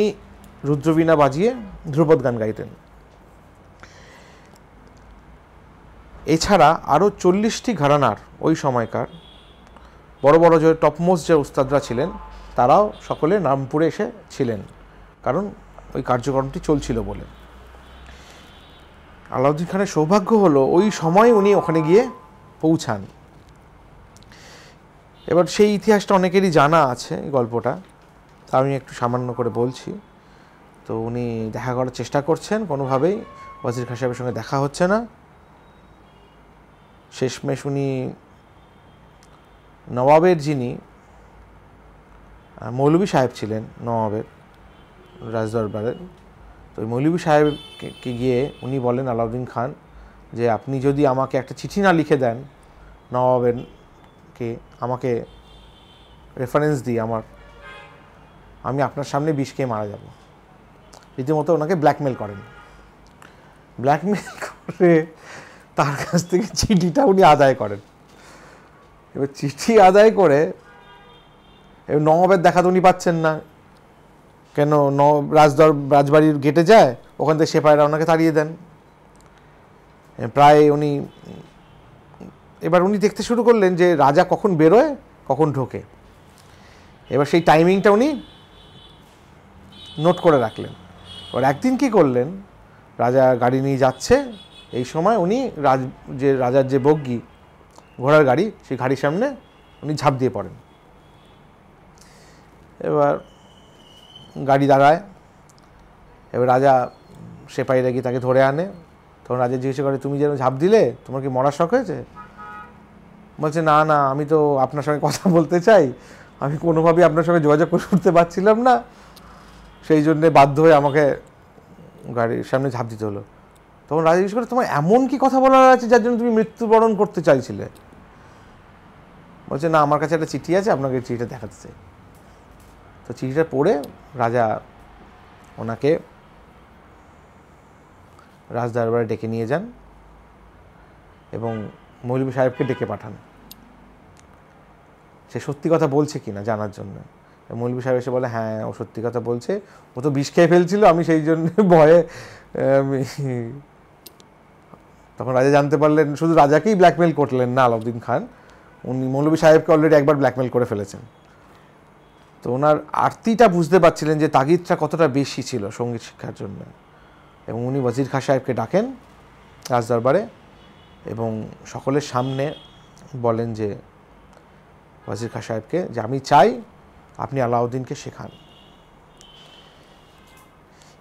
Speaker 1: রুদ্রবীণা বাজিয়ে ধ্রুপদ গান গাইতেন এছাড়া আরও চল্লিশটি ঘরানার ওই সময়কার বড় বড় যে টপমোস্ট যে উস্তাদরা ছিলেন তারাও সকলে নামপুরে এসে ছিলেন কারণ ওই কার্যক্রমটি চলছিল বলে আলাউদ্দিন খানের সৌভাগ্য হলো ওই সময় উনি ওখানে গিয়ে পৌঁছান এবার সেই ইতিহাসটা অনেকেরই জানা আছে গল্পটা তা আমি একটু সামান্য করে বলছি তো উনি দেখা করার চেষ্টা করছেন কোনোভাবেই ওয়াজির খা সাহেবের সঙ্গে দেখা হচ্ছে না শেষমেশ উনি নবাবের যিনি মৌলবী সাহেব ছিলেন নবাবের রাজদরবারের তো ওই মৌলবী সাহেবকে গিয়ে উনি বলেন আলাউদ্দিন খান যে আপনি যদি আমাকে একটা চিঠি না লিখে দেন নবাবের আমাকে আমাকে রেফারেন্স দিয়ে আমার আমি আপনার সামনে বিষ খেয়ে মারা যাব রীতিমতো ওনাকে ব্ল্যাকমেল করেন ব্ল্যাকমেল করে তার কাছ থেকে চিঠিটা উনি আদায় করেন এবার চিঠি আদায় করে এবার নবাবের দেখা তো উনি পাচ্ছেন না কেন ন রাজদর রাজবাড়ির গেটে যায় ওখান থেকে সেপাইরা ওনাকে তাড়িয়ে দেন প্রায় উনি এবার উনি দেখতে শুরু করলেন যে রাজা কখন বেরোয় কখন ঢোকে এবার সেই টাইমিংটা উনি নোট করে রাখলেন এবার একদিন কি করলেন রাজা গাড়ি নিয়ে যাচ্ছে এই সময় উনি রাজ যে রাজার যে বগ্গি ঘোড়ার গাড়ি সেই গাড়ির সামনে উনি ঝাঁপ দিয়ে পড়েন এবার গাড়ি দাঁড়ায় এবার রাজা সেপাহীরা গিয়ে তাকে ধরে আনে তখন রাজা জিজ্ঞেস করে তুমি যেন ঝাঁপ দিলে তোমার কি মরার শখ হয়েছে বলছে না না আমি তো আপনার সঙ্গে কথা বলতে চাই আমি কোনোভাবেই আপনার সঙ্গে যোগাযোগ করতে পারছিলাম না সেই জন্যে বাধ্য হয়ে আমাকে গাড়ির সামনে ঝাঁপ দিতে হলো তখন রাজা জিজ্ঞেস করে তোমার এমন কি কথা বলার আছে যার জন্য তুমি মৃত্যুবরণ করতে চাইছিলে বলছে না আমার কাছে একটা চিঠি আছে আপনাকে চিঠিটা দেখাচ্ছে তো চিঠিটা পড়ে রাজা ওনাকে রাজদরবারে ডেকে নিয়ে যান এবং মৌলভী সাহেবকে ডেকে পাঠান সে সত্যি কথা বলছে কি না জানার জন্য মৌলবী সাহেব এসে বলে হ্যাঁ ও সত্যি কথা বলছে ও তো বিষ খেয়ে ফেলছিল আমি সেই জন্য ভয়ে তখন রাজা জানতে পারলেন শুধু রাজাকেই ব্ল্যাকমেল করলেন না আলাউদ্দিন খান উনি মৌলবী সাহেবকে অলরেডি একবার ব্ল্যাকমেল করে ফেলেছেন তো ওনার আরতিটা বুঝতে পারছিলেন যে তাগিদটা কতটা বেশি ছিল সঙ্গীত শিক্ষার জন্য এবং উনি ওয়াজির খা সাহেবকে ডাকেন রাজদরবারে এবং সকলের সামনে বলেন যে ওয়াজির খা সাহেবকে যে আমি চাই আপনি আলাউদ্দিনকে শেখান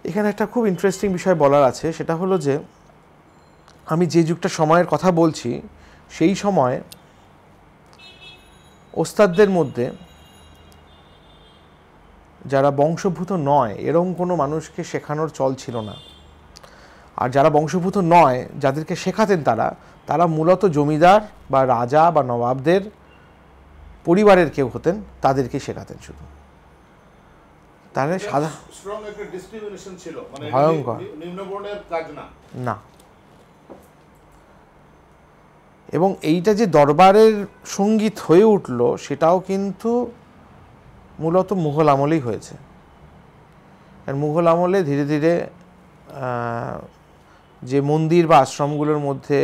Speaker 1: এখানে একটা খুব ইন্টারেস্টিং বিষয় বলার আছে সেটা হলো যে আমি যে যুগটা সময়ের কথা বলছি সেই সময় ওস্তাদদের মধ্যে যারা বংশভূত নয় এরম কোনো মানুষকে শেখানোর চল ছিল না আর যারা বংশভূত নয় যাদেরকে শেখাতেন তারা তারা মূলত জমিদার বা রাজা বা নবাবদের পরিবারের কেউ হতেন তাদেরকে শেখাতেন শুধু তাহলে মানে ভয়ঙ্কর না এবং এইটা যে দরবারের সঙ্গীত হয়ে উঠল সেটাও কিন্তু মূলত মুঘল আমলেই হয়েছে মুঘল আমলে ধীরে ধীরে যে মন্দির বা আশ্রমগুলোর মধ্যে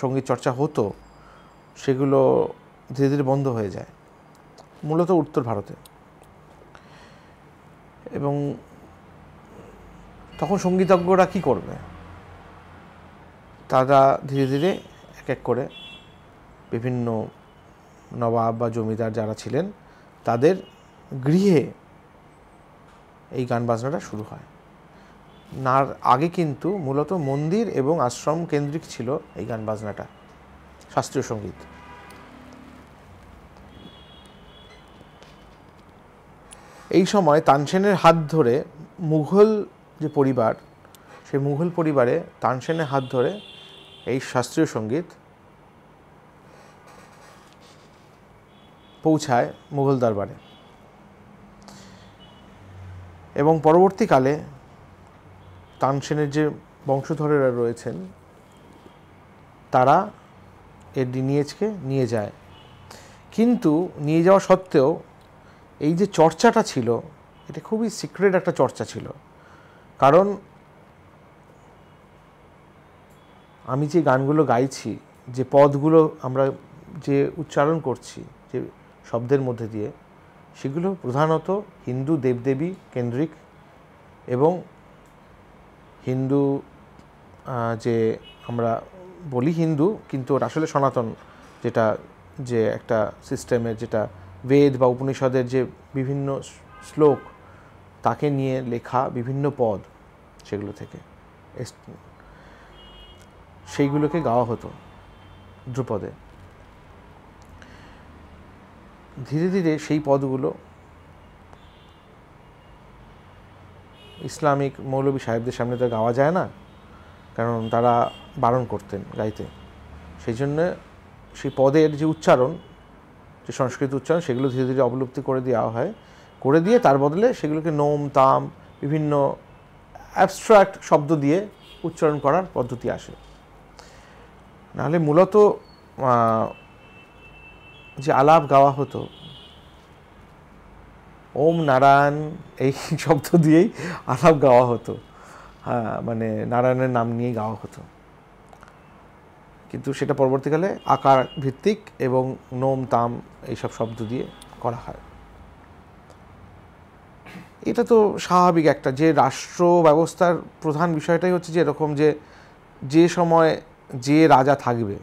Speaker 1: সঙ্গীত চর্চা হতো সেগুলো ধীরে ধীরে বন্ধ হয়ে যায় মূলত উত্তর ভারতে এবং তখন সঙ্গীতজ্ঞরা কি করবে তারা ধীরে ধীরে এক এক করে বিভিন্ন নবাব বা জমিদার যারা ছিলেন তাদের গৃহে এই গান বাজনাটা শুরু হয় নার আগে কিন্তু মূলত মন্দির এবং আশ্রম কেন্দ্রিক ছিল এই গান বাজনাটা শাস্ত্রীয় সঙ্গীত এই সময় তানসেনের হাত ধরে মুঘল যে পরিবার সেই মুঘল পরিবারে তানসেনের হাত ধরে এই শাস্ত্রীয় সঙ্গীত পৌঁছায় মুঘল দরবারে এবং পরবর্তীকালে তানসেনের যে বংশধরেরা রয়েছেন তারা এর নিয়েজকে নিয়ে যায় কিন্তু নিয়ে যাওয়া সত্ত্বেও এই যে চর্চাটা ছিল এটা খুবই সিক্রেট একটা চর্চা ছিল কারণ আমি যে গানগুলো গাইছি যে পদগুলো আমরা যে উচ্চারণ করছি যে শব্দের মধ্যে দিয়ে সেগুলো প্রধানত হিন্দু দেবদেবী কেন্দ্রিক এবং হিন্দু যে আমরা বলি হিন্দু কিন্তু আসলে সনাতন যেটা যে একটা সিস্টেমের যেটা বেদ বা উপনিষদের যে বিভিন্ন শ্লোক তাকে নিয়ে লেখা বিভিন্ন পদ সেগুলো থেকে সেইগুলোকে গাওয়া হতো ধ্রুপদে ধীরে ধীরে সেই পদগুলো ইসলামিক মৌলবী সাহেবদের সামনে তো গাওয়া যায় না কারণ তারা বারণ করতেন গাইতে সেই জন্য সেই পদের যে উচ্চারণ যে সংস্কৃত উচ্চারণ সেগুলো ধীরে ধীরে অবলুপ্তি করে দেওয়া হয় করে দিয়ে তার বদলে সেগুলোকে নোম তাম বিভিন্ন অ্যাবস্ট্রাক্ট শব্দ দিয়ে উচ্চারণ করার পদ্ধতি আসে নাহলে মূলত যে আলাপ গাওয়া হতো ওম নারায়ণ এই শব্দ দিয়েই আলাপ গাওয়া হতো হ্যাঁ মানে নারায়ণের নাম নিয়েই গাওয়া হতো কিন্তু সেটা পরবর্তীকালে আকার ভিত্তিক এবং নোম তাম এইসব শব্দ দিয়ে করা হয় এটা তো স্বাভাবিক একটা যে রাষ্ট্র ব্যবস্থার প্রধান বিষয়টাই হচ্ছে যে এরকম যে যে সময় যে রাজা থাকবে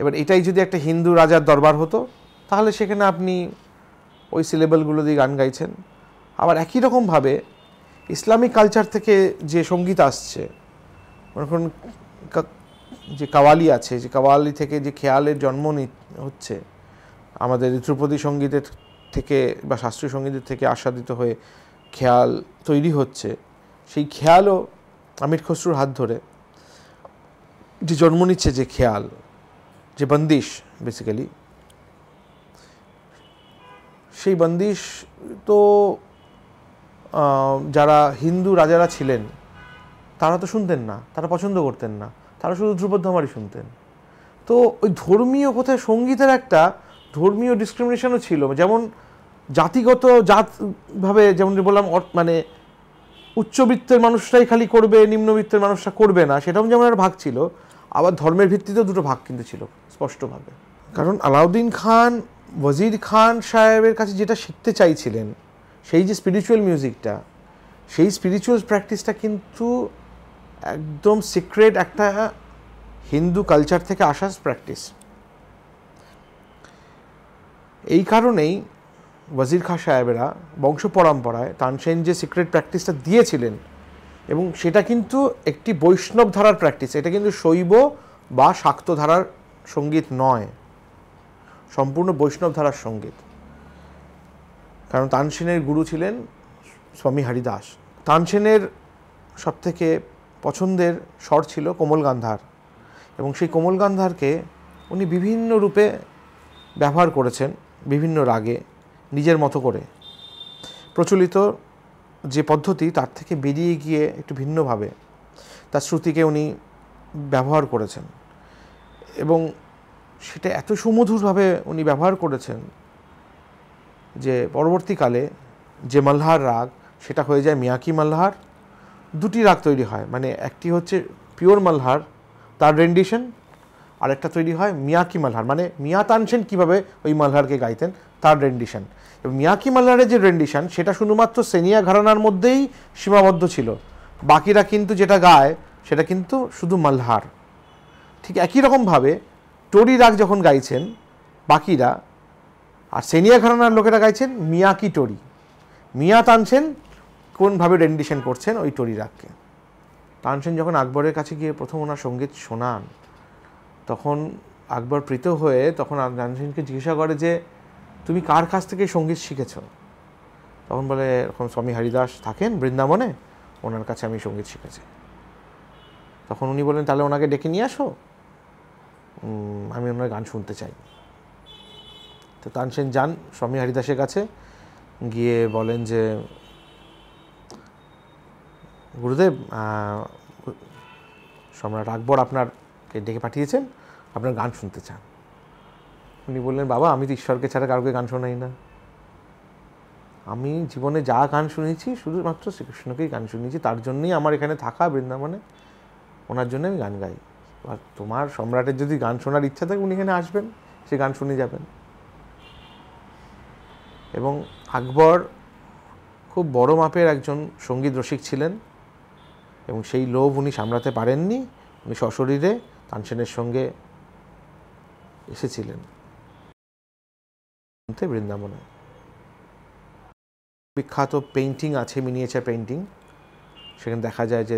Speaker 1: এবার এটাই যদি একটা হিন্দু রাজার দরবার হতো তাহলে সেখানে আপনি ওই সিলেবেলগুলো দিয়ে গান গাইছেন আবার একই রকমভাবে ইসলামিক কালচার থেকে যে সঙ্গীত আসছে মনে করুন যে কাওয়ালি আছে যে কাওয়ালি থেকে যে খেয়ালের জন্ম হচ্ছে আমাদের ধ্রুপদী সঙ্গীতের থেকে বা শাস্ত্রীয় সঙ্গীতের থেকে আস্বাদিত হয়ে খেয়াল তৈরি হচ্ছে সেই খেয়ালও আমির খসরুর হাত ধরে যে জন্ম নিচ্ছে যে খেয়াল যে বন্দিশ বেসিক্যালি সেই বন্দিশ তো যারা হিন্দু রাজারা ছিলেন তারা তো শুনতেন না তারা পছন্দ করতেন না তারা শুধু ধ্রুপদ ধামারি শুনতেন তো ওই ধর্মীয় কোথায় সঙ্গীতের একটা ধর্মীয় ডিসক্রিমিনেশনও ছিল যেমন জাতিগত জাতভাবে যেমন বললাম মানে উচ্চবিত্তের মানুষরাই খালি করবে নিম্নবিত্তের মানুষরা করবে না সেটাও যেমন একটা ভাগ ছিল আবার ধর্মের ভিত্তিতেও দুটো ভাগ কিন্তু ছিল স্পষ্টভাবে কারণ আলাউদ্দিন খান ওয়াজির খান সাহেবের কাছে যেটা শিখতে চাইছিলেন সেই যে স্পিরিচুয়াল মিউজিকটা সেই স্পিরিচুয়াল প্র্যাকটিসটা কিন্তু একদম সিক্রেট একটা হিন্দু কালচার থেকে আসা প্র্যাকটিস এই কারণেই ওয়াজির খা সাহেবেরা বংশ পরম্পরায় তানসেন যে সিক্রেট প্র্যাকটিসটা দিয়েছিলেন এবং সেটা কিন্তু একটি বৈষ্ণব ধারার প্র্যাকটিস এটা কিন্তু শৈব বা শাক্ত ধারার সঙ্গীত নয় সম্পূর্ণ বৈষ্ণব ধারার সঙ্গীত কারণ তানসেনের গুরু ছিলেন স্বামী হরিদাস তানসেনের সবথেকে পছন্দের স্বর ছিল কোমল গান্ধার এবং সেই কোমল গান্ধারকে উনি বিভিন্ন রূপে ব্যবহার করেছেন বিভিন্ন রাগে নিজের মতো করে প্রচলিত যে পদ্ধতি তার থেকে বেরিয়ে গিয়ে একটু ভিন্নভাবে তার শ্রুতিকে উনি ব্যবহার করেছেন এবং সেটা এত সুমধুরভাবে উনি ব্যবহার করেছেন যে পরবর্তীকালে যে মাল্লাহার রাগ সেটা হয়ে যায় মিয়াকি মাল্লাহার দুটি রাগ তৈরি হয় মানে একটি হচ্ছে পিওর মালহার তার রেন্ডিশন আর একটা তৈরি হয় মিয়াকি মালহার মানে মিয়া তানসেন কীভাবে ওই মালহারকে গাইতেন তার রেন্ডিশন মিয়াকি মালহারের যে রেন্ডিশন সেটা শুধুমাত্র সেনিয়া ঘরানার মধ্যেই সীমাবদ্ধ ছিল বাকিরা কিন্তু যেটা গায় সেটা কিন্তু শুধু মালহার ঠিক একই রকমভাবে টোরি রাগ যখন গাইছেন বাকিরা আর সেনিয়া ঘরানার লোকেরা গাইছেন মিয়াকি টোরি মিয়া তানসেন আপনভাবে রেন্ডিশন করছেন ওই টরি রাগকে তানসেন যখন আকবরের কাছে গিয়ে প্রথম ওনার সঙ্গীত শোনান তখন আকবর প্রীত হয়ে তখন তানসেনকে জিজ্ঞাসা করে যে তুমি কার কাছ থেকে সঙ্গীত শিখেছ তখন বলে এরকম স্বামী হরিদাস থাকেন বৃন্দাবনে ওনার কাছে আমি সঙ্গীত শিখেছি তখন উনি বলেন তাহলে ওনাকে ডেকে নিয়ে আসো আমি ওনার গান শুনতে চাই তো তানসেন যান স্বামী হরিদাসের কাছে গিয়ে বলেন যে গুরুদেব সম্রাট আকবর আপনারকে ডেকে পাঠিয়েছেন আপনার গান শুনতে চান উনি বললেন বাবা আমি তো ঈশ্বরকে ছাড়া কাউকে গান শোনাই না আমি জীবনে যা গান শুনেছি শুধুমাত্র শ্রীকৃষ্ণকেই গান শুনেছি তার জন্যই আমার এখানে থাকা বৃন্দাবনে ওনার জন্য আমি গান গাই আর তোমার সম্রাটের যদি গান শোনার ইচ্ছা থাকে উনি এখানে আসবেন সে গান শুনে যাবেন এবং আকবর খুব বড় মাপের একজন সঙ্গীত রসিক ছিলেন এবং সেই লোভ উনি সামলাতে পারেননি উনি সশরীরে তানসেনের সঙ্গে এসেছিলেন বৃন্দাবনে বিখ্যাত পেন্টিং আছে মিনিয়েচার পেন্টিং সেখানে দেখা যায় যে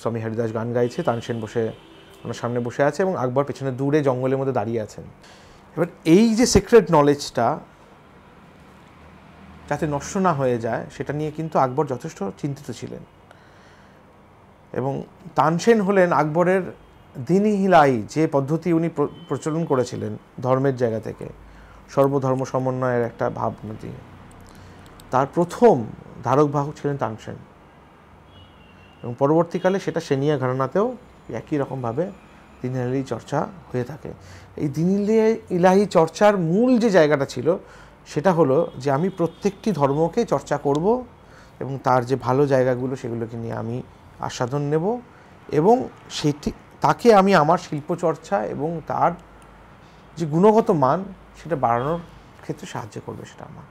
Speaker 1: স্বামী হরিদাস গান গাইছে তানসেন বসে ওনার সামনে বসে আছে এবং আকবর পেছনে দূরে জঙ্গলের মধ্যে দাঁড়িয়ে আছেন এবার এই যে সিক্রেট নলেজটা যাতে নষ্ট না হয়ে যায় সেটা নিয়ে কিন্তু আকবর যথেষ্ট চিন্তিত ছিলেন এবং তানসেন হলেন আকবরের দিনী হিলাই যে পদ্ধতি উনি প্রচলন করেছিলেন ধর্মের জায়গা থেকে সর্বধর্ম সমন্বয়ের একটা ভাবনা দিয়ে তার প্রথম ধারক বাহক ছিলেন তানসেন এবং পরবর্তীকালে সেটা সেনিয়া ঘরানাতেও একই রকমভাবে দিনী চর্চা হয়ে থাকে এই দিনী ইলাহি চর্চার মূল যে জায়গাটা ছিল সেটা হলো যে আমি প্রত্যেকটি ধর্মকে চর্চা করব এবং তার যে ভালো জায়গাগুলো সেগুলোকে নিয়ে আমি আস্বাদন নেব এবং সেটি তাকে আমি আমার শিল্পচর্চা এবং তার যে গুণগত মান সেটা বাড়ানোর ক্ষেত্রে সাহায্য করবে সেটা আমার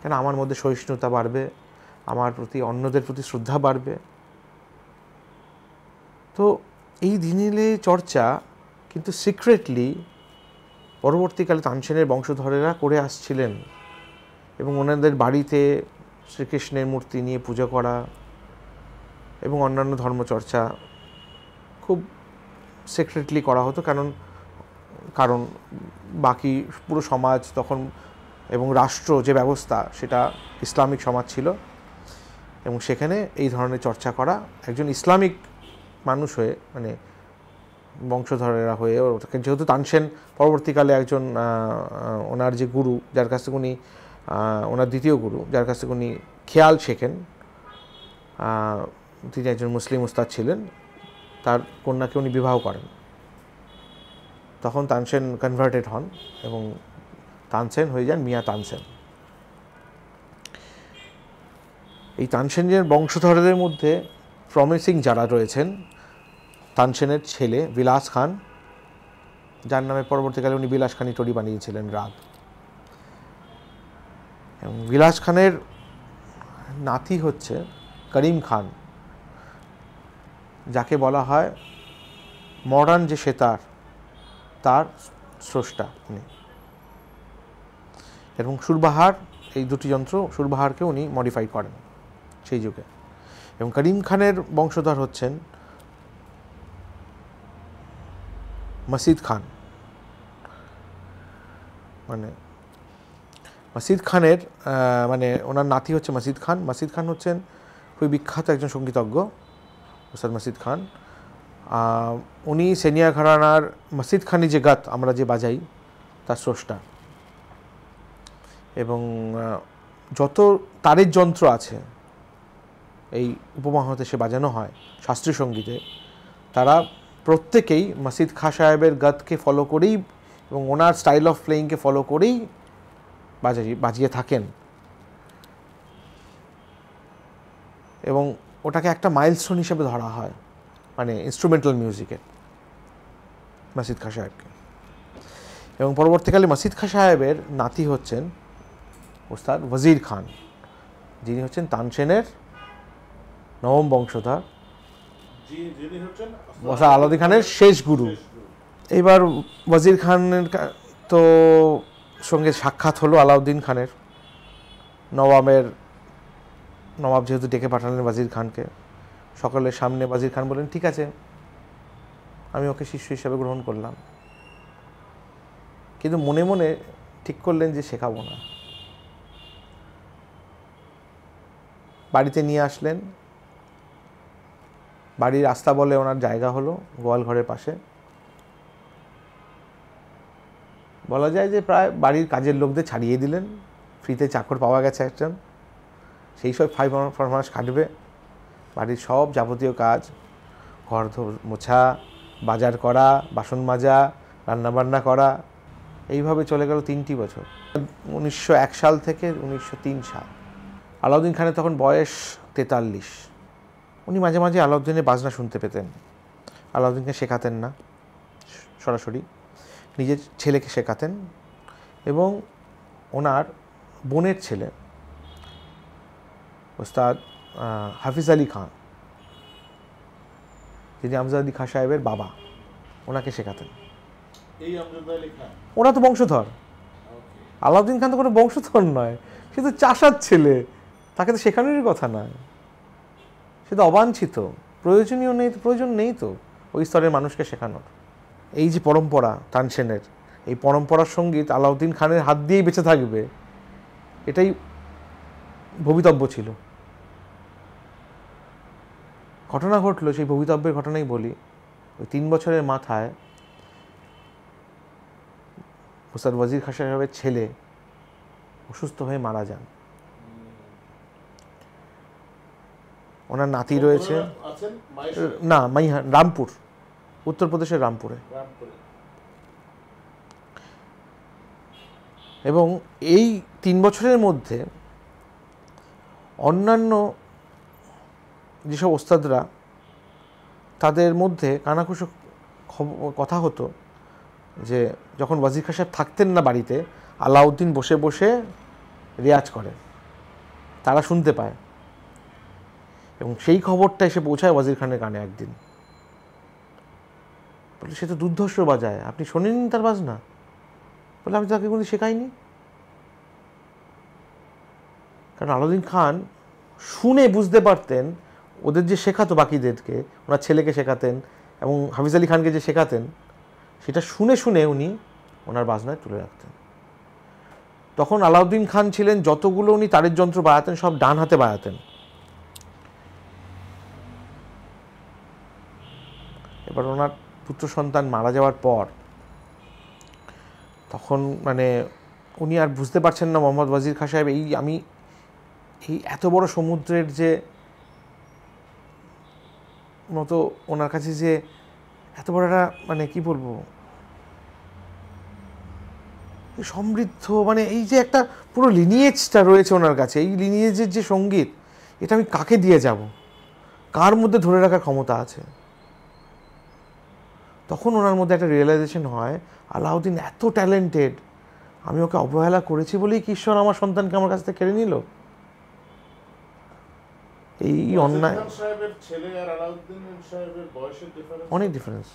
Speaker 1: কেন আমার মধ্যে সহিষ্ণুতা বাড়বে আমার প্রতি অন্যদের প্রতি শ্রদ্ধা বাড়বে তো এই ধিনিলে চর্চা কিন্তু সিক্রেটলি পরবর্তীকালে তানসেনের বংশধরেরা করে আসছিলেন এবং ওনাদের বাড়িতে শ্রীকৃষ্ণের মূর্তি নিয়ে পূজা করা এবং অন্যান্য ধর্মচর্চা খুব সিক্রেটলি করা হতো কারণ কারণ বাকি পুরো সমাজ তখন এবং রাষ্ট্র যে ব্যবস্থা সেটা ইসলামিক সমাজ ছিল এবং সেখানে এই ধরনের চর্চা করা একজন ইসলামিক মানুষ হয়ে মানে বংশধরেরা হয়ে যেহেতু তানসেন পরবর্তীকালে একজন ওনার যে গুরু যার কাছ থেকে উনি ওনার দ্বিতীয় গুরু যার কাছ থেকে উনি খেয়াল শেখেন তিনি একজন মুসলিম উস্তাদ ছিলেন তার কন্যাকে উনি বিবাহ করেন তখন তানসেন কনভার্টেড হন এবং তানসেন হয়ে যান মিয়া তানসেন এই তানসেনের বংশধরদের মধ্যে প্রমিসিং যারা রয়েছেন তানসেনের ছেলে বিলাস খান যার নামে পরবর্তীকালে উনি বিলাস খানি টরি বানিয়েছিলেন রাগ এবং বিলাস খানের নাতি হচ্ছে করিম খান যাকে বলা হয় মডার্ন যে সেতার তার স্রষ্টা উনি এবং সুরবাহার এই দুটি যন্ত্র সুরবাহারকে উনি মডিফাই করেন সেই যুগে এবং করিম খানের বংশধর হচ্ছেন মসিদ খান মানে মসিদ খানের মানে ওনার নাতি হচ্ছে মসিদ খান মসিদ খান হচ্ছেন খুবই বিখ্যাত একজন সঙ্গীতজ্ঞ ওস্তাদ মসজিদ খান উনি সেনিয়া ঘরানার মসজিদ খানি যে গাত আমরা যে বাজাই তার স্রষ্টা এবং যত তারের যন্ত্র আছে এই উপমহাদেশে বাজানো হয় শাস্ত্রীয় সঙ্গীতে তারা প্রত্যেকেই মসিদ খা সাহেবের গাতকে ফলো করেই এবং ওনার স্টাইল অফ প্লেয়িংকে ফলো করেই বাজাই বাজিয়ে থাকেন এবং ওটাকে একটা মাইলস্টোন হিসেবে ধরা হয় মানে ইনস্ট্রুমেন্টাল মিউজিকের মাসিদ খা সাহেবকে এবং পরবর্তীকালে মাসিদ খা সাহেবের নাতি হচ্ছেন ওস্তাদ ওয়াজির খান যিনি হচ্ছেন তানসেনের নবম বংশধর ওস্তাদ আলাদি খানের শেষ গুরু এইবার ওয়াজির খানের তো সঙ্গে সাক্ষাৎ হলো আলাউদ্দিন খানের নবাবের নবাব যেহেতু ডেকে পাঠালেন বাজির খানকে সকলের সামনে বাজির খান বললেন ঠিক আছে আমি ওকে শিষ্য হিসাবে গ্রহণ করলাম কিন্তু মনে মনে ঠিক করলেন যে শেখাবো না বাড়িতে নিয়ে আসলেন বাড়ির রাস্তা বলে ওনার জায়গা হলো গোয়াল ঘরের পাশে বলা যায় যে প্রায় বাড়ির কাজের লোকদের ছাড়িয়ে দিলেন ফ্রিতে চাকর পাওয়া গেছে একজন সেই সব ফাইভ পারফরমেন্স কাটবে বাড়ির সব যাবতীয় কাজ ঘর মোছা বাজার করা বাসন মাজা রান্নাবান্না করা এইভাবে চলে গেল তিনটি বছর উনিশশো এক সাল থেকে উনিশশো তিন সাল আলাউদ্দিন খানের তখন বয়স তেতাল্লিশ উনি মাঝে মাঝে আলাউদ্দিনের বাজনা শুনতে পেতেন আলাউদ্দিনকে শেখাতেন না সরাসরি নিজের ছেলেকে শেখাতেন এবং ওনার বোনের ছেলে ওস্তাদ হাফিজ আলী খান যিনি আমজাদ আলী খাঁ সাহেবের বাবা ওনাকে শেখাতেন ওরা তো বংশধর আলাউদ্দিন খান তো কোনো বংশধর নয় সে তো চাষার ছেলে তাকে তো শেখানোরই কথা নয় সে তো অবাঞ্ছিত প্রয়োজনীয় নেই প্রয়োজন নেই তো ওই স্তরের মানুষকে শেখানোর এই যে পরম্পরা তানসেনের এই পরম্পরার সঙ্গীত আলাউদ্দিন খানের হাত দিয়েই বেঁচে থাকবে এটাই ভবিতব্য ছিল ঘটনা ঘটলো সেই ভবিতব্যের ঘটনাই বলি ওই তিন বছরের মাথায় ওস্তাদ ওয়াজির খাস সাহেবের ছেলে অসুস্থ হয়ে মারা যান ওনার নাতি রয়েছে না মাইহা রামপুর উত্তরপ্রদেশের রামপুরে এবং এই তিন বছরের মধ্যে অন্যান্য যেসব ওস্তাদরা তাদের মধ্যে কানাকুশো কথা হতো যে যখন ওয়াজির খা সাহেব থাকতেন না বাড়িতে আলাউদ্দিন বসে বসে রেয়াজ করে তারা শুনতে পায় এবং সেই খবরটা এসে পৌঁছায় ওয়াজির খানের কানে একদিন বলে সে তো দুর্ধর্ষ বাজায় আপনি শোনেননি তার বাজনা বলে আমি তাকে কোনো শেখাইনি কারণ আলাউদ্দিন খান শুনে বুঝতে পারতেন ওদের যে শেখাতো বাকিদেরকে ওনার ছেলেকে শেখাতেন এবং হাফিজ আলী খানকে যে শেখাতেন সেটা শুনে শুনে উনি ওনার বাজনায় তুলে রাখতেন তখন আলাউদ্দিন খান ছিলেন যতগুলো উনি তারের যন্ত্র বাজাতেন সব ডান হাতে বাজাতেন এবার ওনার পুত্র সন্তান মারা যাওয়ার পর তখন মানে উনি আর বুঝতে পারছেন না মোহাম্মদ ওয়াজির খা সাহেব এই আমি এই এত বড় সমুদ্রের যে মতো ওনার কাছে যে এত বড় একটা মানে কি বলবো সমৃদ্ধ মানে এই যে একটা পুরো লিনিয়েজটা রয়েছে ওনার কাছে এই লিনিয়েজের যে সঙ্গীত এটা আমি কাকে দিয়ে যাব কার মধ্যে ধরে রাখার ক্ষমতা আছে তখন ওনার মধ্যে একটা রিয়েলাইজেশন হয় আলাউদ্দিন এত ট্যালেন্টেড আমি ওকে অবহেলা করেছি বলেই কি ঈশ্বর আমার সন্তানকে আমার কাছ থেকে কেড়ে নিল এই অন্যায় অনেক ডিফারেন্স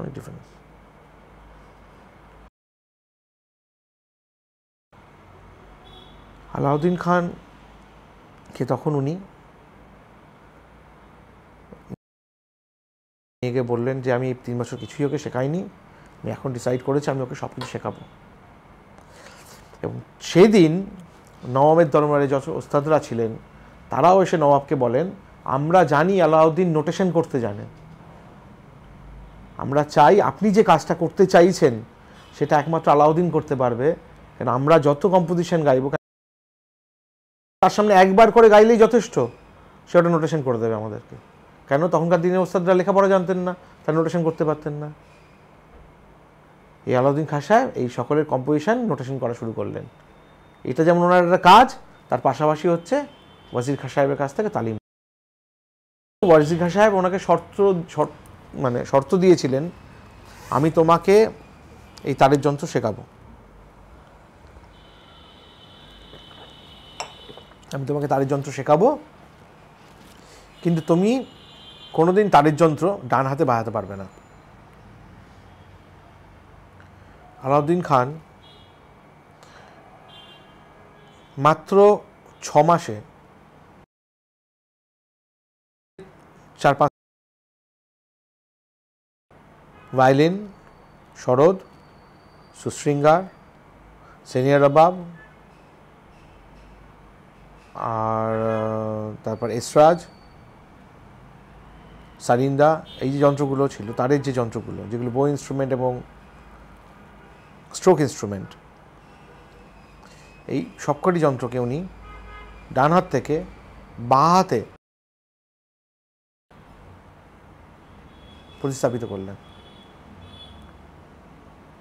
Speaker 1: অনেক ডিফারেন্স আলাউদ্দিন খান কে তখন উনি মেয়েকে বললেন যে আমি তিন বছর কিছুই ওকে শেখাইনি আমি এখন ডিসাইড করেছি আমি ওকে সব কিছু শেখাবো এবং সেদিন নবমের দরবারে যত ওস্তাদরা ছিলেন তারাও এসে নবাবকে বলেন আমরা জানি আলাউদ্দিন নোটেশন করতে জানেন আমরা চাই আপনি যে কাজটা করতে চাইছেন সেটা একমাত্র আলাউদ্দিন করতে পারবে কেন আমরা যত কম্পোজিশন গাইব তার সামনে একবার করে গাইলেই যথেষ্ট সে ওটা নোটেশন করে দেবে আমাদেরকে কেন তখনকার দিনে ওস্তাদরা লেখাপড়া জানতেন না তার নোটেশন করতে পারতেন না এই আলাউদ্দিন খাঁ সাহেব এই সকলের কম্পোজিশন নোটেশন করা শুরু করলেন এটা যেমন ওনার একটা কাজ তার পাশাপাশি হচ্ছে ওয়াজির খা সাহেবের কাছ থেকে তালিম ওয়াজির খা সাহেব ওনাকে শর্ত শর্ত মানে শর্ত দিয়েছিলেন আমি তোমাকে এই তারের যন্ত্র শেখাবো আমি তোমাকে তারের যন্ত্র শেখাবো কিন্তু তুমি কোনোদিন তারের যন্ত্র ডান হাতে বাজাতে পারবে না আলাউদ্দিন খান মাত্র ছ মাসে চার পাঁচ ভায়োলিন শরদ সুশৃঙ্গার সিনিয়র রবাব আর তারপর এসরাজ সারিন্দা এই যে যন্ত্রগুলো ছিল তারের যে যন্ত্রগুলো যেগুলো বো ইনস্ট্রুমেন্ট এবং স্ট্রোক ইনস্ট্রুমেন্ট এই সবকটি যন্ত্রকে উনি ডান হাত থেকে বাঁ হাতে প্রতিস্থাপিত করলেন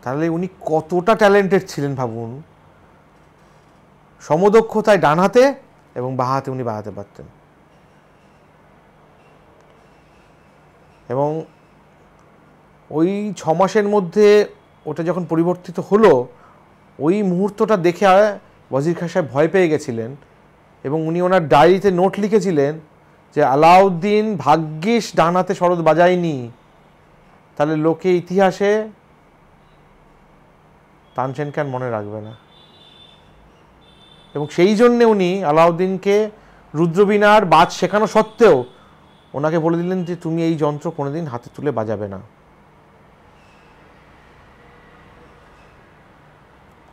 Speaker 1: তাহলে উনি কতটা ট্যালেন্টেড ছিলেন ভাবুন সমদক্ষতায় ডান হাতে এবং বাহাতে উনি বাহাতে পারতেন এবং ওই ছ মাসের মধ্যে ওটা যখন পরিবর্তিত হলো ওই মুহূর্তটা দেখে ওয়াজির খাঁ সাহেব ভয় পেয়ে গেছিলেন এবং উনি ওনার ডায়েরিতে নোট লিখেছিলেন যে আলাউদ্দিন ভাগ্যিস ডান হাতে শরৎ বাজায়নি তাহলে লোকে ইতিহাসে তানসেন খান মনে রাখবে না এবং সেই জন্যে উনি আলাউদ্দিনকে রুদ্রবীণার বাজ শেখানো সত্ত্বেও ওনাকে বলে দিলেন যে তুমি এই যন্ত্র কোনোদিন হাতে তুলে বাজাবে না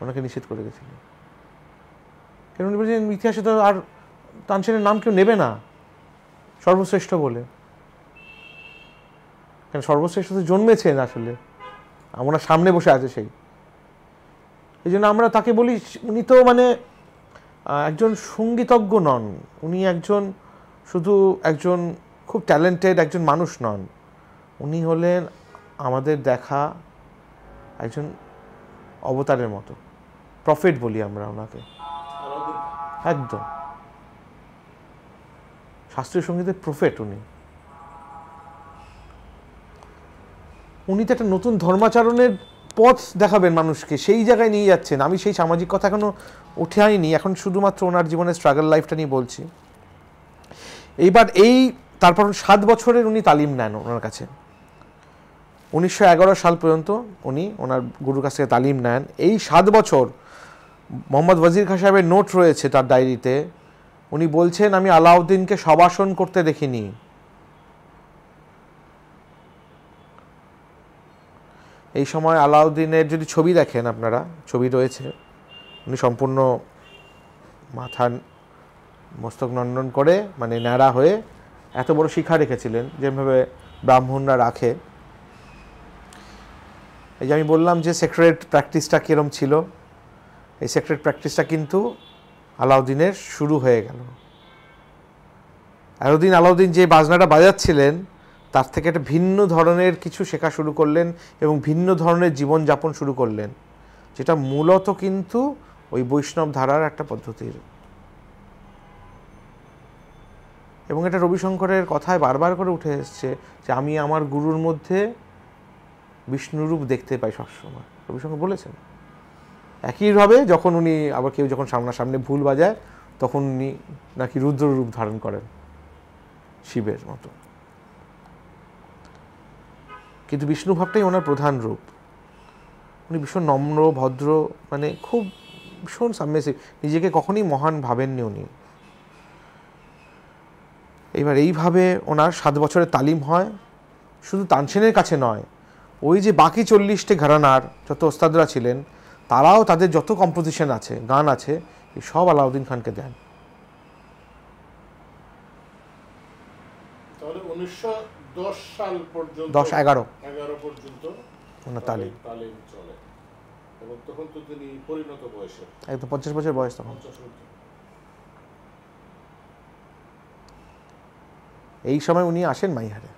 Speaker 1: ওনাকে নিষেধ করে গেছিল কেন উনি বলছেন ইতিহাসে তো আর তানসেনের নাম কেউ নেবে না সর্বশ্রেষ্ঠ বলে কেন সর্বশ্রেষ্ঠ তো জন্মেছেন আসলে আমরা সামনে বসে আছে সেই এই জন্য আমরা তাকে বলি উনি তো মানে একজন সঙ্গীতজ্ঞ নন উনি একজন শুধু একজন খুব ট্যালেন্টেড একজন মানুষ নন উনি হলেন আমাদের দেখা একজন অবতারের মতো প্রফেট বলি আমরা ওনাকে একদম শাস্ত্রীয় সঙ্গীতের প্রফেট উনি উনি তো একটা নতুন ধর্মাচরণের পথ দেখাবেন মানুষকে সেই জায়গায় নিয়ে যাচ্ছেন আমি সেই সামাজিক কথা এখনও উঠে আইনি এখন শুধুমাত্র ওনার জীবনের স্ট্রাগল লাইফটা নিয়ে বলছি এইবার এই তারপর সাত বছরের উনি তালিম নেন ওনার কাছে উনিশশো সাল পর্যন্ত উনি ওনার গুরুর কাছ থেকে তালিম নেন এই সাত বছর মোহাম্মদ ওয়াজির খা সাহেবের নোট রয়েছে তার ডায়েরিতে উনি বলছেন আমি আলাউদ্দিনকে সবাসন করতে দেখিনি এই সময় আলাউদ্দিনের যদি ছবি দেখেন আপনারা ছবি রয়েছে উনি সম্পূর্ণ মাথা মস্তক নন্দন করে মানে ন্যাড়া হয়ে এত বড় শিখা রেখেছিলেন যেভাবে ব্রাহ্মণরা রাখে এই যে আমি বললাম যে সেক্রেট প্র্যাকটিসটা কীরম ছিল এই সেক্রেট প্র্যাকটিসটা কিন্তু আলাউদ্দিনের শুরু হয়ে গেল এতদিন আলাউদ্দিন যে বাজনাটা বাজাচ্ছিলেন তার থেকে একটা ভিন্ন ধরনের কিছু শেখা শুরু করলেন এবং ভিন্ন ধরনের জীবনযাপন শুরু করলেন যেটা মূলত কিন্তু ওই বৈষ্ণব ধারার একটা পদ্ধতির এবং এটা রবিশঙ্করের কথায় বারবার করে উঠে এসছে যে আমি আমার গুরুর মধ্যে বিষ্ণুরূপ দেখতে পাই সবসময় রবিশঙ্কর বলেছেন একইভাবে যখন উনি আবার কেউ যখন সামনাসামনি ভুল বাজায় তখন উনি নাকি রুদ্ররূপ ধারণ করেন শিবের মতো কিন্তু বিষ্ণু ভাবটাই ওনার প্রধান রূপ উনি ভীষণ নম্র ভদ্র মানে খুব ভীষণ সাবমেসিভ নিজেকে কখনই মহান ভাবেননি উনি এইবার এইভাবে ওনার সাত বছরের তালিম হয় শুধু তানসেনের কাছে নয় ওই যে বাকি চল্লিশটি ঘরানার যত ওস্তাদরা ছিলেন তারাও তাদের যত কম্পোজিশন আছে গান আছে এই সব আলাউদ্দিন খানকে দেন তাহলে উনিশশো দশ সাল পর্যন্ত দশ এগারো এগারো পর্যন্ত ওনার তালিম তালিম চলে এবং তখন তো তিনি পরিণত বয়সে
Speaker 2: একদম পঞ্চাশ বছর বয়স তখন
Speaker 1: এই সময় উনি আসেন মাইহারে